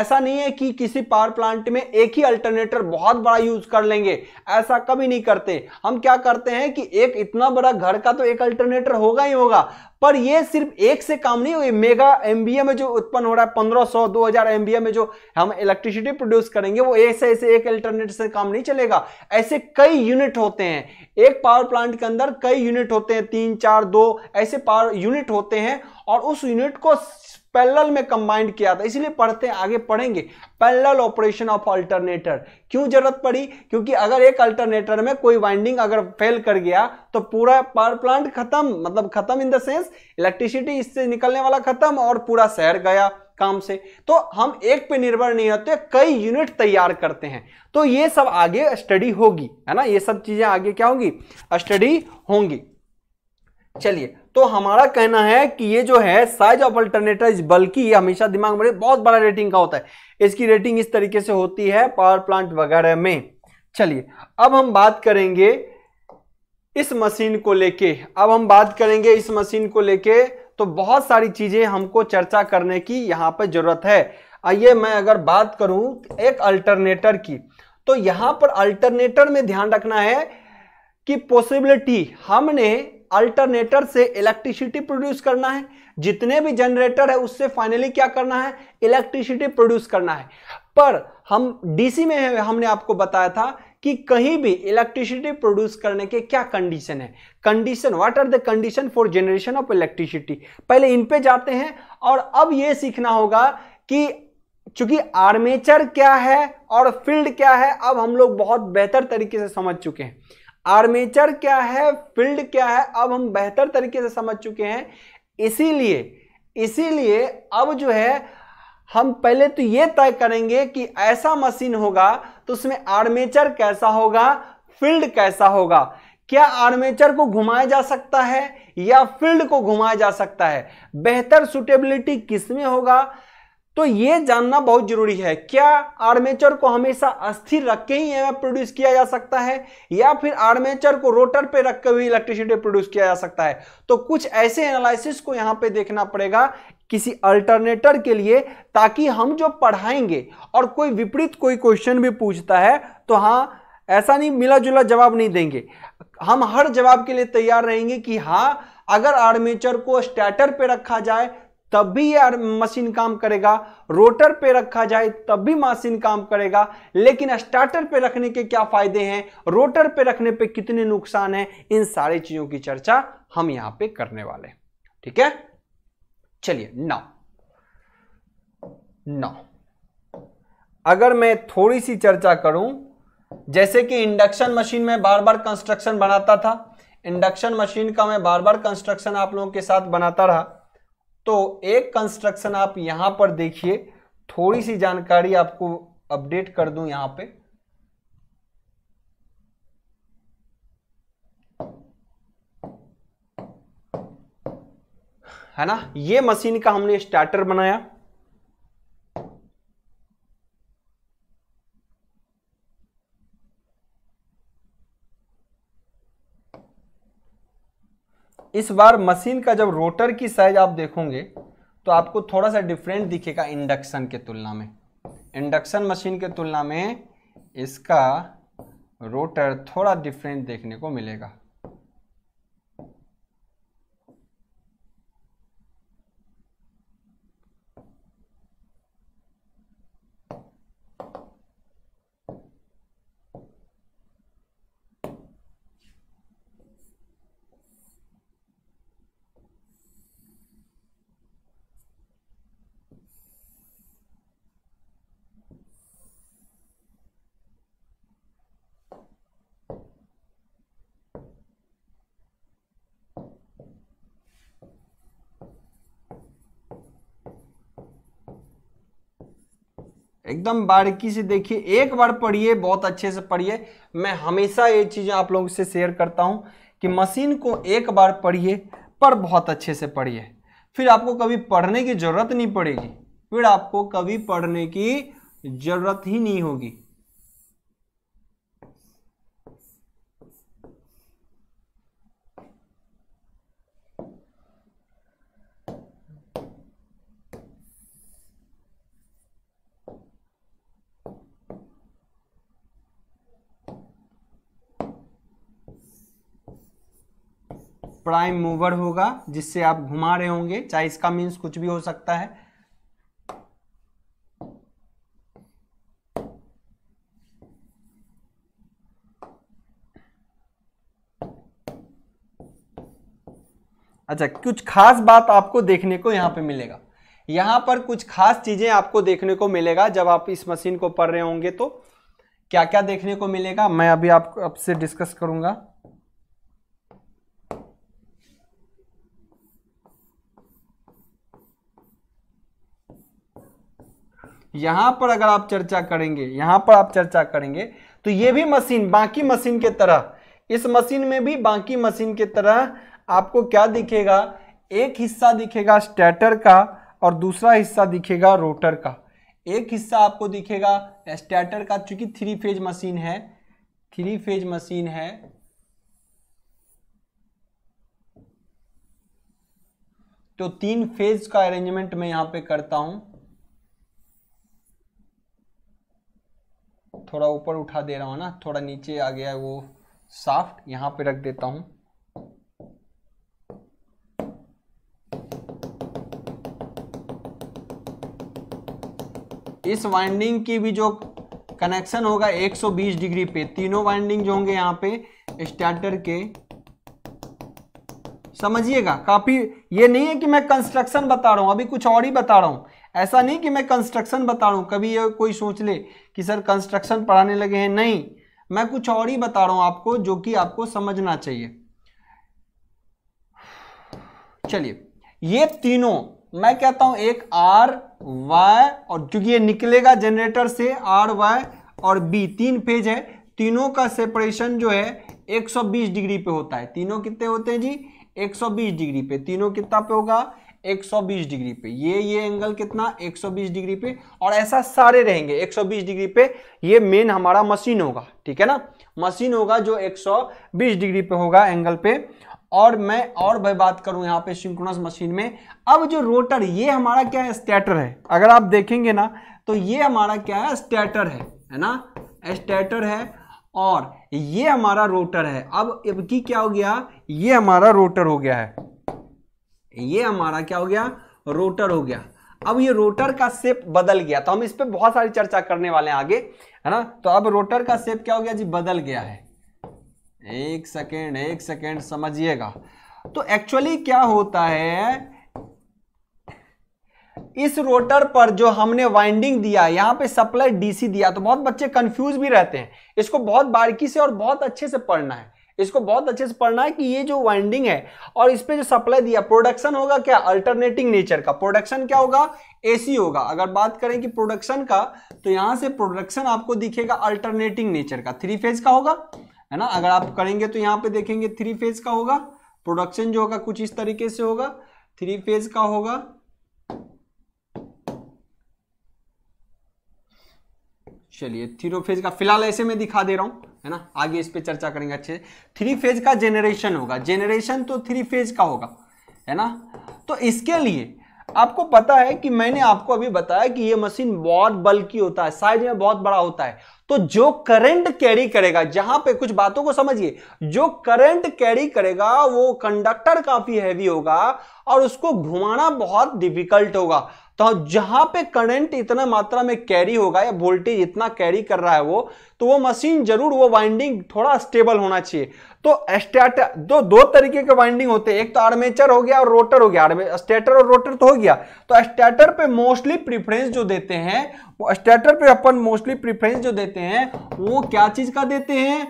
Speaker 1: ऐसा नहीं है कि किसी पावर प्लांट में एक ही अल्टरनेटर बहुत बड़ा यूज कर लेंगे ऐसा कभी नहीं करते हम क्या करते हैं कि एक इतना बड़ा घर का तो एक अल्टरनेटर होगा ही होगा पर ये सिर्फ एक से काम नहीं होगी मेगा एमबीए में जो उत्पन्न हो रहा है 1500 2000 एमबीए में जो हम इलेक्ट्रिसिटी प्रोड्यूस करेंगे वो ऐसे ऐसे एक अल्टरनेटर से काम नहीं चलेगा ऐसे कई यूनिट होते हैं एक पावर प्लांट के अंदर कई यूनिट होते हैं तीन चार दो ऐसे पावर यूनिट होते हैं और उस यूनिट को पैरेलल में कंबाइंड किया था इसलिए पढ़ते हैं आगे पढ़ेंगे पैरेलल ऑपरेशन ऑफ अल्टरनेटर क्यों जरूरत पड़ी क्योंकि अगर एक अल्टरनेटर में कोई वाइंडिंग अगर फेल कर गया तो पूरा पावर प्लांट खत्म मतलब खत्म इन द सेंस इलेक्ट्रिसिटी इससे निकलने वाला खत्म और पूरा शहर गया काम से तो हम एक पे निर्भर नहीं होते कई यूनिट तैयार करते हैं तो ये सब आगे स्टडी होगी है ना ये सब चीजें आगे क्या होगी स्टडी होंगी चलिए तो हमारा कहना है कि ये जो है साइज ऑफ अल्टरनेटर इज बल्कि ये हमेशा दिमाग में बहुत बड़ा रेटिंग का होता है इसकी रेटिंग इस तरीके से होती है पावर प्लांट वगैरह में चलिए अब हम बात करेंगे इस मशीन को लेके अब हम बात करेंगे इस मशीन को लेके तो बहुत सारी चीजें हमको चर्चा करने की यहाँ पर जरूरत है आइए मैं अगर बात करूं एक अल्टरनेटर की तो यहाँ पर अल्टरनेटर में ध्यान रखना है कि पॉसिबिलिटी हमने अल्टरनेटर से इलेक्ट्रिसिटी प्रोड्यूस करना है जितने भी जनरेटर है उससे फाइनली क्या करना है इलेक्ट्रिसिटी प्रोड्यूस करना है पर हम डीसी में हमने आपको बताया था कि कहीं भी इलेक्ट्रिसिटी प्रोड्यूस करने के क्या कंडीशन है condition what are the condition for generation of electricity पहले इन पे जाते हैं और अब यह सीखना होगा कि चूंकि आर्मेचर क्या है और फील्ड क्या है अब हम लोग बहुत बेहतर तरीके से समझ चुके हैं आर्मेचर क्या है फील्ड क्या है अब हम बेहतर तरीके से समझ चुके हैं इसीलिए इसीलिए अब जो है हम पहले तो ये तय करेंगे कि ऐसा मशीन होगा तो उसमें आर्मेचर कैसा होगा फील्ड कैसा होगा क्या आर्मेचर को घुमाया जा सकता है या फील्ड को घुमाया जा सकता है बेहतर सुटेबिलिटी किसमें होगा तो ये जानना बहुत जरूरी है क्या आर्मेचर को हमेशा अस्थिर रख के ही एमएफ प्रोड्यूस किया जा सकता है या फिर आर्मेचर को रोटर पे रख के भी इलेक्ट्रिसिटी प्रोड्यूस किया जा सकता है तो कुछ ऐसे एनालिसिस को यहाँ पे देखना पड़ेगा किसी अल्टरनेटर के लिए ताकि हम जो पढ़ाएंगे और कोई विपरीत कोई क्वेश्चन भी पूछता है तो हाँ ऐसा नहीं मिला जुला जवाब नहीं देंगे हम हर जवाब के लिए तैयार रहेंगे कि हाँ अगर आर्मेचर को स्टैटर पे रखा जाए तब भी यह मशीन काम करेगा रोटर पे रखा जाए तब भी मशीन काम करेगा लेकिन स्टार्टर पे रखने के क्या फायदे हैं रोटर पे रखने पे कितने नुकसान हैं इन सारी चीजों की चर्चा हम यहां पे करने वाले ठीक है चलिए नौ नौ अगर मैं थोड़ी सी चर्चा करूं जैसे कि इंडक्शन मशीन में बार बार कंस्ट्रक्शन बनाता था इंडक्शन मशीन का मैं बार बार कंस्ट्रक्शन आप लोगों के साथ बनाता रहा तो एक कंस्ट्रक्शन आप यहां पर देखिए थोड़ी सी जानकारी आपको अपडेट कर दूं यहां पे है ना ये मशीन का हमने स्टार्टर बनाया इस बार मशीन का जब रोटर की साइज आप देखोगे तो आपको थोड़ा सा डिफरेंट दिखेगा इंडक्शन के तुलना में इंडक्शन मशीन के तुलना में इसका रोटर थोड़ा डिफरेंट देखने को मिलेगा एकदम बारीकी से देखिए एक बार पढ़िए बहुत अच्छे से पढ़िए मैं हमेशा ये चीज़ें आप लोगों से शेयर करता हूँ कि मशीन को एक बार पढ़िए पर बहुत अच्छे से पढ़िए फिर आपको कभी पढ़ने की ज़रूरत नहीं पड़ेगी फिर आपको कभी पढ़ने की ज़रूरत ही नहीं होगी प्राइम मूवर होगा जिससे आप घुमा रहे होंगे चाहे इसका मीन्स कुछ भी हो सकता है अच्छा कुछ खास बात आपको देखने को यहां पे मिलेगा यहां पर कुछ खास चीजें आपको देखने को मिलेगा जब आप इस मशीन को पढ़ रहे होंगे तो क्या क्या देखने को मिलेगा मैं अभी आपको आपसे डिस्कस करूंगा यहां पर अगर आप चर्चा करेंगे यहां पर आप चर्चा करेंगे तो ये भी मशीन बाकी मशीन के तरह इस मशीन में भी बाकी मशीन के तरह आपको क्या दिखेगा एक हिस्सा दिखेगा स्टैटर का और दूसरा हिस्सा दिखेगा रोटर का एक हिस्सा आपको दिखेगा स्टेटर का चूंकि थ्री फेज मशीन है थ्री फेज मशीन है तो तीन फेज का अरेंजमेंट मैं यहां पे करता हूं थोड़ा ऊपर उठा दे रहा हूँ ना थोड़ा नीचे आ गया है वो साफ्ट यहाँ पे रख देता हूँ इस वाइंडिंग की भी जो कनेक्शन होगा 120 डिग्री पे तीनों वाइंडिंग जो होंगे यहाँ पे स्टार्टर के समझिएगा काफी ये नहीं है कि मैं कंस्ट्रक्शन बता रहा हूं अभी कुछ और ही बता रहा हूं ऐसा नहीं कि मैं कंस्ट्रक्शन बता रहा हूँ कभी ये कोई सोच ले कि सर कंस्ट्रक्शन पढ़ाने लगे हैं नहीं मैं कुछ और ही बता रहा हूँ आपको जो कि आपको समझना चाहिए चलिए ये तीनों मैं कहता हूं एक आर वाई और क्योंकि ये निकलेगा जनरेटर से आर वाई और बी तीन फेज है तीनों का सेपरेशन जो है 120 डिग्री पे होता है तीनों कितने होते हैं जी 120 डिग्री पे तीनों कितना पे होगा 120 डिग्री पे ये ये एंगल कितना 120 डिग्री पे और ऐसा सारे रहेंगे 120 डिग्री पे ये मेन हमारा मशीन होगा ठीक है ना मशीन होगा जो 120 डिग्री पे होगा एंगल पे और मैं और भाई बात करूं यहाँ पे सिंक्रोनस मशीन में अब जो रोटर ये हमारा क्या है स्टैटर है अगर आप देखेंगे ना तो ये हमारा क्या है स्टैटर है है ना स्टेटर है और ये हमारा रोटर है अब अब की क्या हो गया ये हमारा रोटर हो गया है ये हमारा क्या हो गया रोटर हो गया अब ये रोटर का सेप बदल गया तो हम इस पर बहुत सारी चर्चा करने वाले हैं आगे है ना तो अब रोटर का सेप क्या हो गया जी बदल गया है एक सेकेंड एक सेकेंड समझिएगा तो एक्चुअली क्या होता है इस रोटर पर जो हमने वाइंडिंग दिया यहां पे सप्लाई डीसी दिया तो बहुत बच्चे कंफ्यूज भी रहते हैं इसको बहुत बारीकी से और बहुत अच्छे से पढ़ना है इसको बहुत अच्छे से पढ़ना है कि ये जो वाइंडिंग है और इस पर जो सप्लाई दिया प्रोडक्शन होगा क्या अल्टरनेटिंग नेचर का प्रोडक्शन क्या होगा एसी होगा अगर बात करें कि प्रोडक्शन का तो यहाँ से प्रोडक्शन आपको दिखेगा अल्टरनेटिंग नेचर का थ्री फेज का होगा है ना अगर आप करेंगे तो यहाँ पे देखेंगे थ्री फेज का होगा प्रोडक्शन जो होगा कुछ इस तरीके से होगा थ्री फेज का होगा चलिए थ्री फेज का फिलहाल ऐसे में दिखा दे रहा हूं है ना आगे इस पर चर्चा करेंगे अच्छे थ्री फेज का जेनरेशन होगा जेनरेशन तो थ्री फेज का होगा है ना तो इसके लिए आपको पता है कि मैंने आपको अभी बताया कि ये मशीन बहुत बल्कि होता है साइज में बहुत बड़ा होता है तो जो करंट कैरी करेगा जहां पे कुछ बातों को समझिए जो करंट कैरी करेगा वो कंडक्टर काफी हैवी होगा और उसको घुमाना बहुत डिफिकल्ट होगा तो जहां पे करंट इतना मात्रा में कैरी होगा या वोल्टेज इतना कैरी कर रहा है वो तो वो मशीन जरूर वो वाइंडिंग थोड़ा स्टेबल होना चाहिए तो स्टेट दो दो तरीके के वाइंडिंग होते हैं एक तो आर्मेचर हो गया और रोटर हो गया स्टेटर और रोटर तो हो गया तो स्टेटर पे मोस्टली प्रिफरेंस जो देते हैं वो स्टेटर पे अपन मोस्टली प्रिफरेंस जो देते हैं वो क्या चीज का देते हैं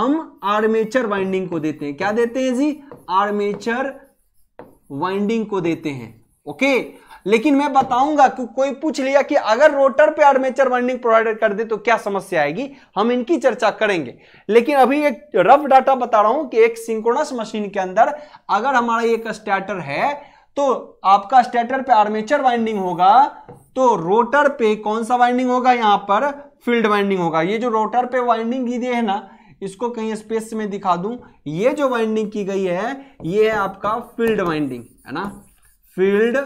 Speaker 1: हम आर्मेचर वाइंडिंग को देते हैं क्या देते हैं जी आर्मेचर वाइंडिंग को देते हैं ओके okay? लेकिन मैं बताऊंगा कि कोई पूछ लिया कि अगर रोटर पे आर्मेचर वाइंडिंग प्रोवाइडेड कर दे तो क्या समस्या आएगी हम इनकी चर्चा करेंगे लेकिन अभी एक रफ डाटा बता रहा हूं कि एक सिंक्रोनस मशीन के अंदर अगर हमारा एक स्टैटर है तो आपका स्टैटर पे आर्मेचर वाइंडिंग होगा तो रोटर पे कौन सा वाइंडिंग होगा यहां पर फील्ड वाइंडिंग होगा ये जो रोटर पे वाइंडिंग की है ना इसको कहीं स्पेस में दिखा दूं ये जो वाइंडिंग की गई है ये है आपका फील्ड वाइंडिंग है ना फील्ड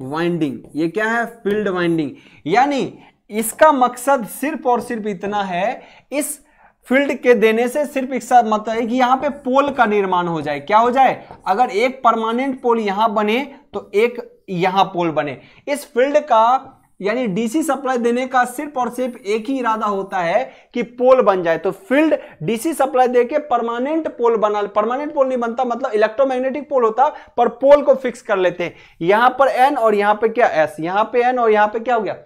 Speaker 1: वाइंडिंग ये क्या है फील्ड वाइंडिंग यानी इसका मकसद सिर्फ और सिर्फ इतना है इस फील्ड के देने से सिर्फ एक साथ मतलब है कि यहां पे पोल का निर्माण हो जाए क्या हो जाए अगर एक परमानेंट पोल यहां बने तो एक यहां पोल बने इस फील्ड का यानी डीसी सप्लाई देने का सिर्फ और सिर्फ एक ही इरादा होता है कि पोल बन जाए तो फील्ड डीसी सप्लाई देके परमानेंट पोल बना परमानेंट पोल नहीं बनता मतलब इलेक्ट्रोमैग्नेटिक पोल होता पर पोल को फिक्स कर लेते हैं यहां पर एन और यहां पे क्या एस यहां पे एन और यहां पे क्या हो गया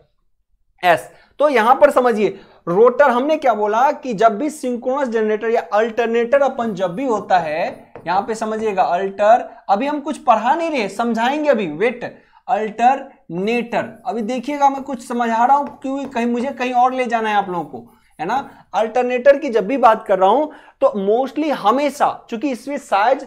Speaker 1: एस तो यहां पर समझिए रोटर हमने क्या बोला कि जब भी सिंक्रोनस जनरेटर या अल्टरनेटर अपन जब भी होता है यहां पर समझिएगा अल्टर अभी हम कुछ पढ़ा नहीं रहे समझाएंगे अभी वेट अल्टर नेटर अभी देखिएगा मैं कुछ समझा रहा हूं क्योंकि कहीं मुझे कहीं और ले जाना है आप लोगों को है ना अल्टरनेटर की जब भी बात कर रहा हूं तो मोस्टली हमेशा चूंकि इसमें साइज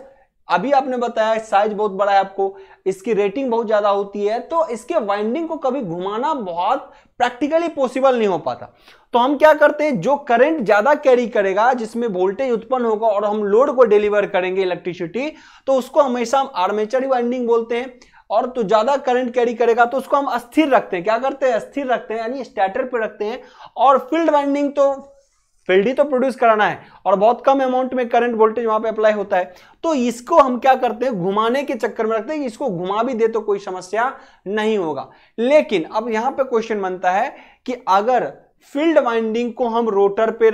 Speaker 1: अभी आपने बताया साइज बहुत बड़ा है आपको इसकी रेटिंग बहुत ज्यादा होती है तो इसके वाइंडिंग को कभी घुमाना बहुत प्रैक्टिकली पॉसिबल नहीं हो पाता तो हम क्या करते हैं जो करंट ज्यादा कैरी करेगा जिसमें वोल्टेज उत्पन्न होगा और हम लोड को डिलीवर करेंगे इलेक्ट्रिसिटी तो उसको हमेशा हम आर्मेचर वाइंडिंग बोलते हैं और तो ज्यादा करंट कैरी करेगा तो उसको हम अस्थिर रखते हैं क्या करते हैं स्थिर रखते हैं यानी स्टैटर पे रखते हैं और फील्ड वाइंडिंग तो फील्ड ही तो प्रोड्यूस कराना है और बहुत कम अमाउंट में करंट वोल्टेज वहां पे अप्लाई होता है तो इसको हम क्या करते हैं घुमाने के चक्कर में रखते हैं इसको घुमा भी दे तो कोई समस्या नहीं होगा लेकिन अब यहां पे क्वेश्चन बनता है कि अगर फील्ड वाइंडिंग को हम रोटर पे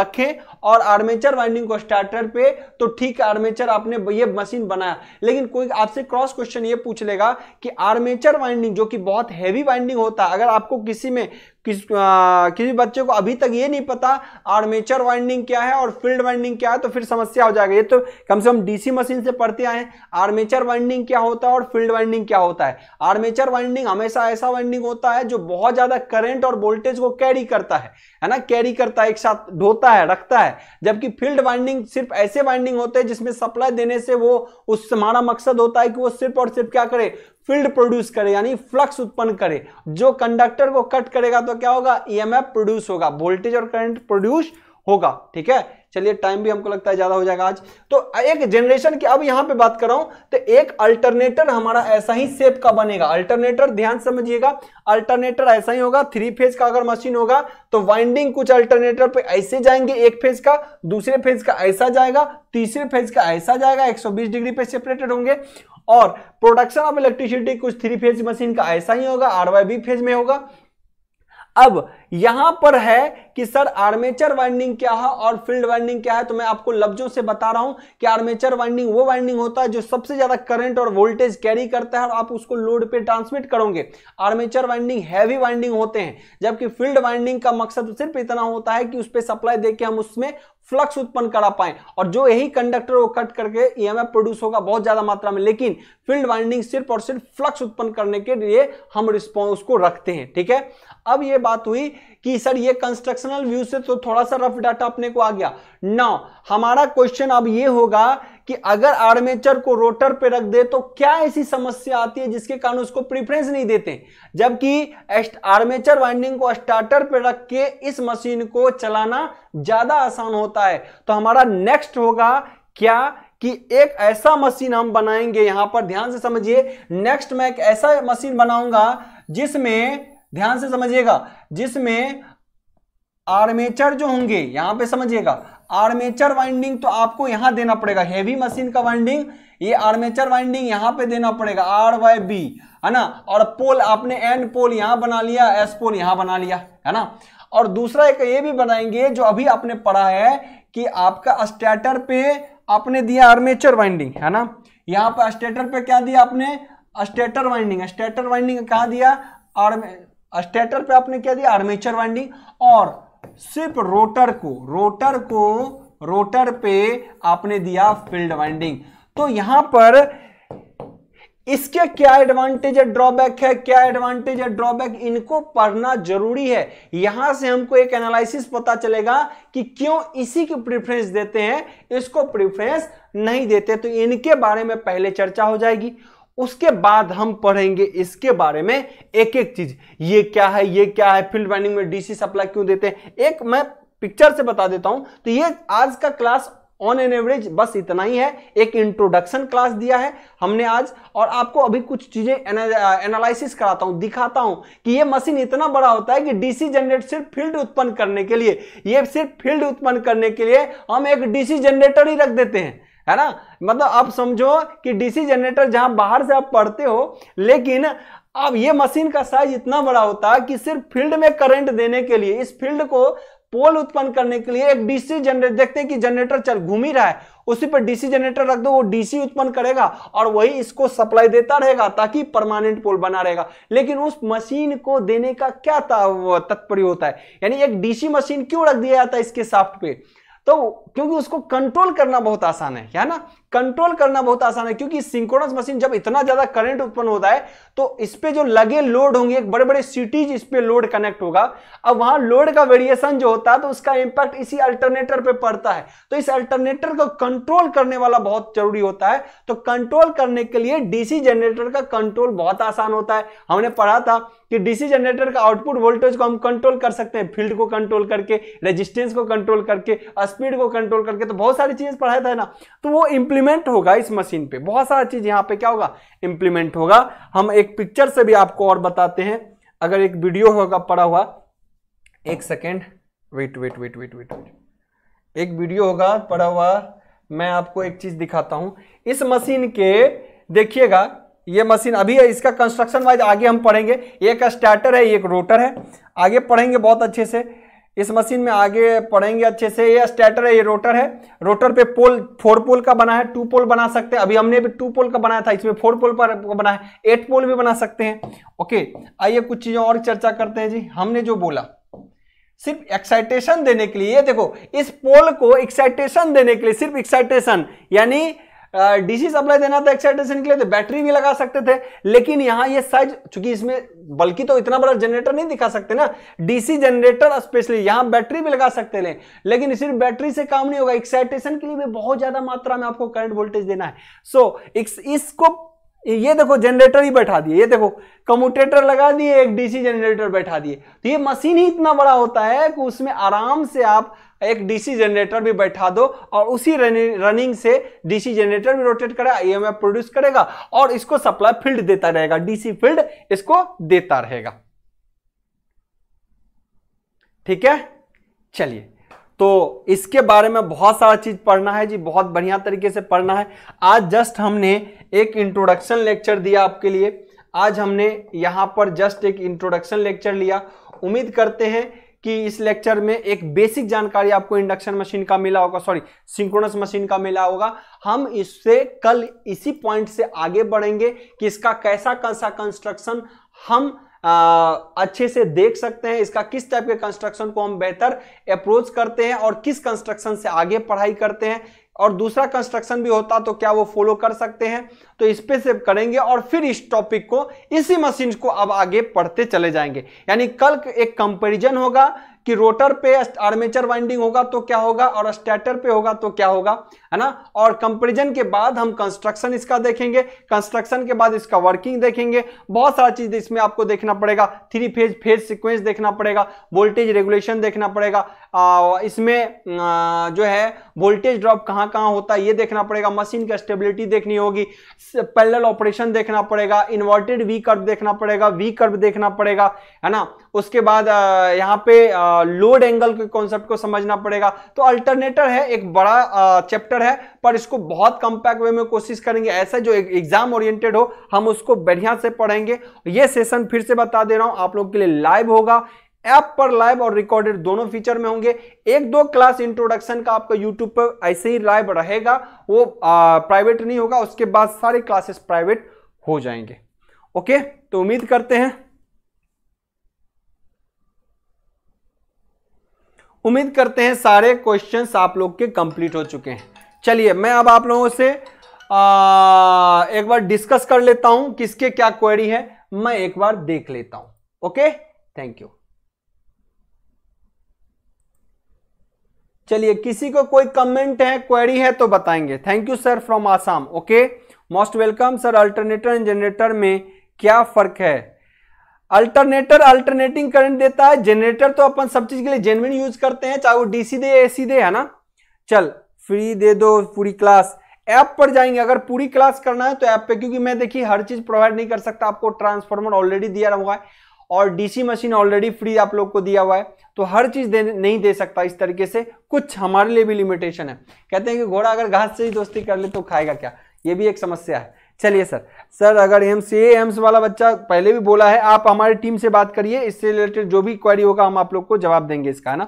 Speaker 1: रखें और आर्मेचर वाइंडिंग को स्टार्टर पे तो ठीक आर्मेचर आपने ये मशीन बनाया लेकिन कोई आपसे क्रॉस क्वेश्चन ये पूछ लेगा कि आर्मेचर वाइंडिंग जो कि बहुत हैवी वाइंडिंग होता है अगर आपको किसी में किस आ, किसी बच्चे को अभी तक ये नहीं पता आर्मेचर वाइंडिंग क्या है और फील्ड वाइंडिंग क्या है तो फिर समस्या हो जाएगा ये तो कम से कम डीसी मशीन से पढ़ते आए आर्मेचर वाइंडिंग क्या होता है और फील्ड वाइंडिंग क्या होता है आर्मेचर वाइंडिंग हमेशा ऐसा वाइंडिंग होता है जो बहुत ज्यादा करंट और वोल्टेज को कैरी करता है है ना कैरी करता है एक साथ ढोता है रखता है जबकि फील्ड वाइंडिंग सिर्फ ऐसे वाइंडिंग होते हैं जिसमें सप्लाई देने से वो उस हमारा मकसद होता है कि वो सिर्फ और सिर्फ क्या करे फील्ड प्रोड्यूस करे यानी फ्लक्स उत्पन्न करे जो कंडक्टर को कट करेगा तो क्या होगा ईएमएफ e प्रोड्यूस होगा वोल्टेज और करंट प्रोड्यूस होगा ठीक है चलिए टाइम भी हमको लगता है ज्यादा हो जाएगा आज तो एक जनरेशन की अब यहां पे बात कर रहा हूं तो एक अल्टरनेटर हमारा ऐसा ही सेप का बनेगा अल्टरनेटर ध्यान समझिएगा अल्टरनेटर ऐसा ही होगा थ्री फेज का अगर मशीन होगा तो वाइंडिंग कुछ अल्टरनेटर पे ऐसे जाएंगे एक फेज का दूसरे फेज का ऐसा जाएगा तीसरे फेज का ऐसा जाएगा एक डिग्री पे सेपरेटेड होंगे और प्रोडक्शन ऑफ इलेक्ट्रिसिटी कुछ थ्री फेज मशीन का ऐसा ही होगा आरवाई फेज में होगा अब यहां पर है कि सर आर्मेचर वाइंडिंग क्या है और फील्ड वाइंडिंग क्या है तो मैं आपको लफ्जों से बता रहा हूं कि आर्मेचर वाइंडिंग वो वाइंडिंग होता है जो सबसे ज्यादा करंट और वोल्टेज कैरी करता है और आप उसको लोड पे ट्रांसमिट करोगे आर्मेचर वाइंडिंग हैवी वाइंडिंग होते हैं जबकि फील्ड वाइंडिंग का मकसद सिर्फ इतना होता है कि उस पर सप्लाई देके हम उसमें फ्लक्स उत्पन्न करा पाए और जो यही कंडक्टर वो कट करके ईएमएफ प्रोड्यूस होगा बहुत ज्यादा मात्रा में लेकिन फील्ड वाइंडिंग सिर्फ और सिर्फ फ्लक्स उत्पन्न करने के लिए हम रिस्पॉन्स को रखते हैं ठीक है अब ये बात हुई कि सर ये कंस्ट्रक्शनल व्यू से तो थोड़ा सा रफ डाटा अपने को आ गया ना हमारा क्वेश्चन अब ये होगा कि अगर आर्मेचर को रोटर पे रख दे तो क्या ऐसी समस्या आती है जिसके कारण उसको प्रीफरेंस नहीं देते जबकि आर्मेचर वाइंडिंग को स्टार्टर पे रख के इस मशीन को चलाना ज्यादा आसान होता है तो हमारा नेक्स्ट होगा क्या कि एक ऐसा मशीन हम बनाएंगे यहां पर ध्यान से समझिए नेक्स्ट मैं एक ऐसा मशीन बनाऊंगा जिसमें ध्यान से समझिएगा जिसमें आर्मेचर जो होंगे यहां पे समझिएगा आर्मेचर वाइंडिंग तो आपको यहां देना पड़ेगा हेवी मशीन का वाइंडिंग ये आर्मेचर वाइंडिंग यहां पे देना पड़ेगा आर वाई बी है ना और पोल आपने एन पोल यहां बना लिया एस पोल यहां बना लिया है ना और दूसरा एक ये भी बनाएंगे जो अभी आपने पढ़ा है कि आपका स्टेटर पे आपने दिया आर्मेचर वाइंडिंग है ना यहां पर स्टेटर पे क्या दिया आपने स्टेटर वाइंडिंग स्टेटर वाइंडिंग कहा दिया आर्मे स्टेटर पे आपने क्या दिया आर्मेचर वाइंडिंग और सिर्फ रोटर को रोटर को रोटर पे आपने दिया फील्ड वाइंडिंग तो यहां पर इसके क्या एडवांटेज है ड्रॉबैक है क्या एडवांटेज है ड्रॉबैक इनको पढ़ना जरूरी है यहां से हमको एक एनालिसिस पता चलेगा कि क्यों इसी की प्रिफरेंस देते हैं इसको प्रिफरेंस नहीं देते तो इनके बारे में पहले चर्चा हो जाएगी उसके बाद हम पढ़ेंगे इसके बारे में एक एक चीज ये क्या है ये क्या है फील्ड वाइंडिंग में डीसी सप्लाई क्यों देते हैं एक मैं पिक्चर से बता देता हूं तो ये आज का क्लास ऑन एन एवरेज बस इतना ही है एक इंट्रोडक्शन क्लास दिया है हमने आज और आपको अभी कुछ चीजें एनालिसिस कराता हूं दिखाता हूं कि ये मशीन इतना बड़ा होता है कि डीसी जनरेट सिर्फ फील्ड उत्पन्न करने के लिए ये सिर्फ फील्ड उत्पन्न करने के लिए हम एक डीसी जनरेटर ही रख देते हैं है ना मतलब आप समझो कि डीसी जनरेटर जहां बाहर से आप पढ़ते हो लेकिन अब ये मशीन का साइज इतना बड़ा होता है कि सिर्फ फील्ड में करंट देने के लिए इस फील्ड को पोल उत्पन्न करने के लिए एक डीसी जनरेटर देखते हैं कि जनरेटर चल घूम ही रहा है उसी पर डीसी जनरेटर रख दो वो डीसी उत्पन्न करेगा और वही इसको सप्लाई देता रहेगा ताकि परमानेंट पोल बना रहेगा लेकिन उस मशीन को देने का क्या तात्पर्य होता है यानी एक डीसी मशीन क्यों रख दिया जाता है इसके साफ्ट पे तो क्योंकि उसको कंट्रोल करना बहुत आसान है क्या ना कंट्रोल करना बहुत आसान है क्योंकि सिंक्रोनस मशीन जब इतना ज्यादा करंट उत्पन्न होता है तो इस पे जो लगे लोड होंगे बड़े बड़े सिटीज इस पे लोड कनेक्ट होगा अब वहां लोड का वेरिएशन जो होता है तो उसका इंपैक्ट इसी अल्टरनेटर पे पड़ता है तो इस अल्टरनेटर को कंट्रोल करने वाला बहुत जरूरी होता है तो कंट्रोल करने के लिए डीसी जनरेटर का कंट्रोल बहुत आसान होता है हमने पढ़ा था कि डीसी जनरेटर का आउटपुट वोल्टेज को हम कंट्रोल कर सकते हैं फील्ड को कंट्रोल करके रेजिस्टेंस को कंट्रोल करके स्पीड को कंट्रोल करके तो बहुत सारी चीज़ पढ़ाया था ना तो वो इंप्लीमेंट होगा इस मशीन पे बहुत सारा चीज़ यहाँ पे क्या होगा इंप्लीमेंट होगा हम एक पिक्चर से भी आपको और बताते हैं अगर एक वीडियो होगा पड़ा हुआ एक second wait wait wait wait wait एक वीडियो होगा पड़ा हुआ मैं आपको एक चीज़ दिखाता हूं इस मशीन के देखिएगा ये मशीन अभी है इसका कंस्ट्रक्शन वाइज आगे हम पढ़ेंगे एक स्टार्टर है एक रोटर है आगे पढ़ेंगे बहुत अच्छे से इस मशीन में आगे पढ़ेंगे अच्छे से ये स्टेटर है ये रोटर है रोटर पे पोल फोर पोल का बना है टू पोल बना सकते हैं अभी हमने भी टू पोल का बनाया था इसमें फोर पोल पर बना है एट पोल भी बना सकते हैं ओके आइए कुछ चीजें और चर्चा करते हैं जी हमने जो बोला सिर्फ एक्साइटेशन देने के लिए देखो इस पोल को एक्साइटेशन देने के लिए सिर्फ एक्साइटेशन यानी डीसी सप्लाई देना था एक्साइटेशन के लिए तो बैटरी भी लगा सकते थे लेकिन यहां ये साइज चूंकि इसमें बल्कि तो इतना बड़ा जनरेटर नहीं दिखा सकते ना डीसी जनरेटर स्पेशली यहां बैटरी भी लगा सकते हैं लेकिन सिर्फ बैटरी से काम नहीं होगा एक्साइटेशन के लिए भी बहुत ज्यादा मात्रा में आपको करंट वोल्टेज देना है सो so, इसको ये देखो जनरेटर ही बैठा दिए ये देखो कम्यूटेटर लगा दिए एक डीसी जनरेटर बैठा दिए तो ये मशीन ही इतना बड़ा होता है कि उसमें आराम से आप एक डीसी जनरेटर भी बैठा दो और उसी रनिंग से डीसी जनरेटर भी रोटेट करेगा ईएमएफ e प्रोड्यूस करेगा और इसको सप्लाई फील्ड देता रहेगा डीसी फील्ड इसको देता रहेगा ठीक है चलिए तो इसके बारे में बहुत सारा चीज पढ़ना है जी बहुत बढ़िया तरीके से पढ़ना है आज जस्ट हमने एक इंट्रोडक्शन लेक्चर दिया आपके लिए आज हमने यहां पर जस्ट एक इंट्रोडक्शन लेक्चर लिया उम्मीद करते हैं कि इस लेक्चर में एक बेसिक जानकारी आपको इंडक्शन मशीन का मिला होगा सॉरी सिंक्रोनस मशीन का मिला होगा हम इससे कल इसी पॉइंट से आगे बढ़ेंगे कि इसका कैसा कैसा कंस्ट्रक्शन हम आ, अच्छे से देख सकते हैं इसका किस टाइप के कंस्ट्रक्शन को हम बेहतर अप्रोच करते हैं और किस कंस्ट्रक्शन से आगे पढ़ाई करते हैं और दूसरा कंस्ट्रक्शन भी होता तो क्या वो फॉलो कर सकते हैं तो इस पर सेव करेंगे और फिर इस टॉपिक को इसी मशीन को अब आगे पढ़ते चले जाएंगे यानी कल एक कंपेरिजन होगा कि रोटर पे आर्मेचर वाइंडिंग होगा तो क्या होगा और स्टेटर पे होगा तो क्या होगा है ना और कंपेरिजन के बाद हम कंस्ट्रक्शन इसका देखेंगे कंस्ट्रक्शन के बाद इसका वर्किंग देखेंगे बहुत सारा चीज इसमें आपको देखना पड़ेगा थ्री फेज फेज सिक्वेंस देखना पड़ेगा वोल्टेज रेगुलेशन देखना पड़ेगा इसमें जो है वोल्टेज ड्रॉप कहाँ कहाँ होता है ये देखना पड़ेगा मशीन का स्टेबिलिटी देखनी होगी पैरल ऑपरेशन देखना पड़ेगा इन्वर्टेड वी कर्व देखना पड़ेगा वी कर्व देखना पड़ेगा है ना उसके बाद यहाँ पे आ, लोड एंगल के कॉन्सेप्ट को समझना पड़ेगा तो अल्टरनेटर है एक बड़ा चैप्टर है पर इसको बहुत कम्पैक्ट वे में कोशिश करेंगे ऐसा जो एग्जाम ओरिएंटेड हो हम उसको बढ़िया से पढ़ेंगे ये सेशन फिर से बता दे रहा हूं आप लोग के लिए लाइव होगा ऐप पर लाइव और रिकॉर्डेड दोनों फीचर में होंगे एक दो क्लास इंट्रोडक्शन का आपका यूट्यूब पर ऐसे ही लाइव रहेगा वो प्राइवेट नहीं होगा उसके बाद सारे क्लासेस प्राइवेट हो जाएंगे ओके तो उम्मीद करते हैं उम्मीद करते हैं सारे क्वेश्चंस आप लोग के कंप्लीट हो चुके हैं चलिए मैं अब आप लोगों से आ, एक बार डिस्कस कर लेता हूं किसके क्या क्वेरी है मैं एक बार देख लेता हूं ओके थैंक यू चलिए किसी को कोई कमेंट है क्वेरी है तो बताएंगे thank you sir from Assam okay most welcome sir alternator generator में क्या फर्क है अल्टरनेटर अल्टरनेटिंग करंट देता है जनरेटर तो अपन सब चीज के लिए जेनविन यूज करते हैं चाहे वो डीसी दे एसी दे है ना चल फ्री दे दो पूरी क्लास ऐप पर जाएंगे अगर पूरी क्लास करना है तो ऐप पे क्योंकि मैं देखिए हर चीज प्रोवाइड नहीं कर सकता आपको ट्रांसफॉर्मर ऑलरेडी दिया हुआ है और डीसी मशीन ऑलरेडी फ्री आप लोग को दिया हुआ है तो हर चीज दे नहीं दे सकता इस तरीके से कुछ हमारे लिए भी लिमिटेशन है कहते हैं कि घोड़ा अगर घास से ही दोस्ती कर ले तो खाएगा क्या ये भी एक समस्या है चलिए सर सर अगर एम्स सी एम्स वाला बच्चा पहले भी बोला है आप हमारी टीम से बात करिए इससे रिलेटेड जो भी क्वारी होगा हम आप लोग को जवाब देंगे इसका है ना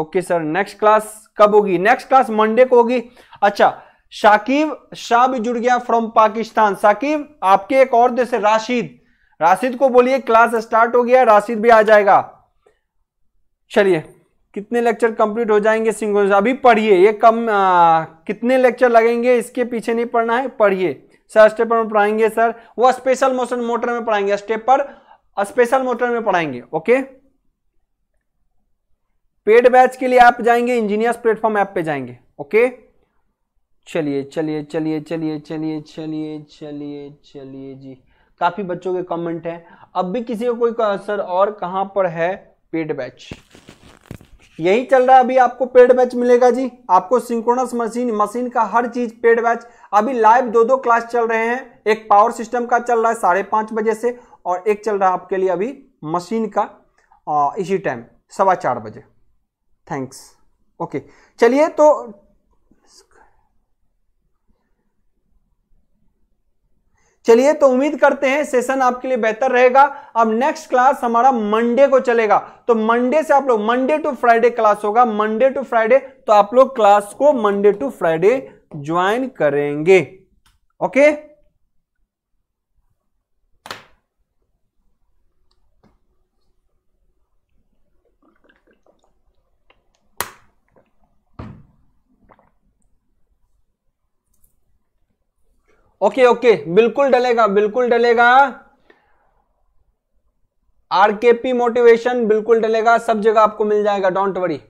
Speaker 1: ओके सर नेक्स्ट क्लास कब होगी नेक्स्ट क्लास मंडे को होगी अच्छा शाकिब शाह भी जुड़ गया फ्रॉम पाकिस्तान साकिब आपके एक और देश राशिद राशिद को बोलिए क्लास स्टार्ट हो गया राशिद भी आ जाएगा चलिए कितने लेक्चर कंप्लीट हो जाएंगे सिंगल अभी पढ़िए ये कम आ, कितने लेक्चर लगेंगे इसके पीछे नहीं पढ़ना है पढ़िए सर स्टेपर में पढ़ाएंगे सर वो स्पेशल मोशन मोटर में पढ़ाएंगे स्टेपर स्पेशल मोटर में पढ़ाएंगे ओके पेड बैच के लिए आप जाएंगे इंजीनियर्स प्लेटफॉर्म ऐप पे जाएंगे ओके चलिए चलिए चलिए चलिए चलिए चलिए चलिए चलिए जी काफ़ी बच्चों के कमेंट हैं अब भी किसी को कोई सर और कहां पर है पेड बैच यही चल रहा है अभी आपको पेड बैच मिलेगा जी आपको सिंक्रोनस मशीन मशीन का हर चीज पेड बैच अभी लाइव दो दो क्लास चल रहे हैं एक पावर सिस्टम का चल रहा है साढ़े पांच बजे से और एक चल रहा है आपके लिए अभी मशीन का इसी टाइम सवा चार बजे थैंक्स ओके चलिए तो चलिए तो उम्मीद करते हैं सेशन आपके लिए बेहतर रहेगा अब नेक्स्ट क्लास हमारा मंडे को चलेगा तो मंडे से आप लोग मंडे टू फ्राइडे क्लास होगा मंडे टू फ्राइडे तो आप लोग क्लास को मंडे टू फ्राइडे ज्वाइन करेंगे ओके ओके ओके बिल्कुल डलेगा बिल्कुल डलेगा आरकेपी मोटिवेशन बिल्कुल डलेगा सब जगह आपको मिल जाएगा डोंट वरी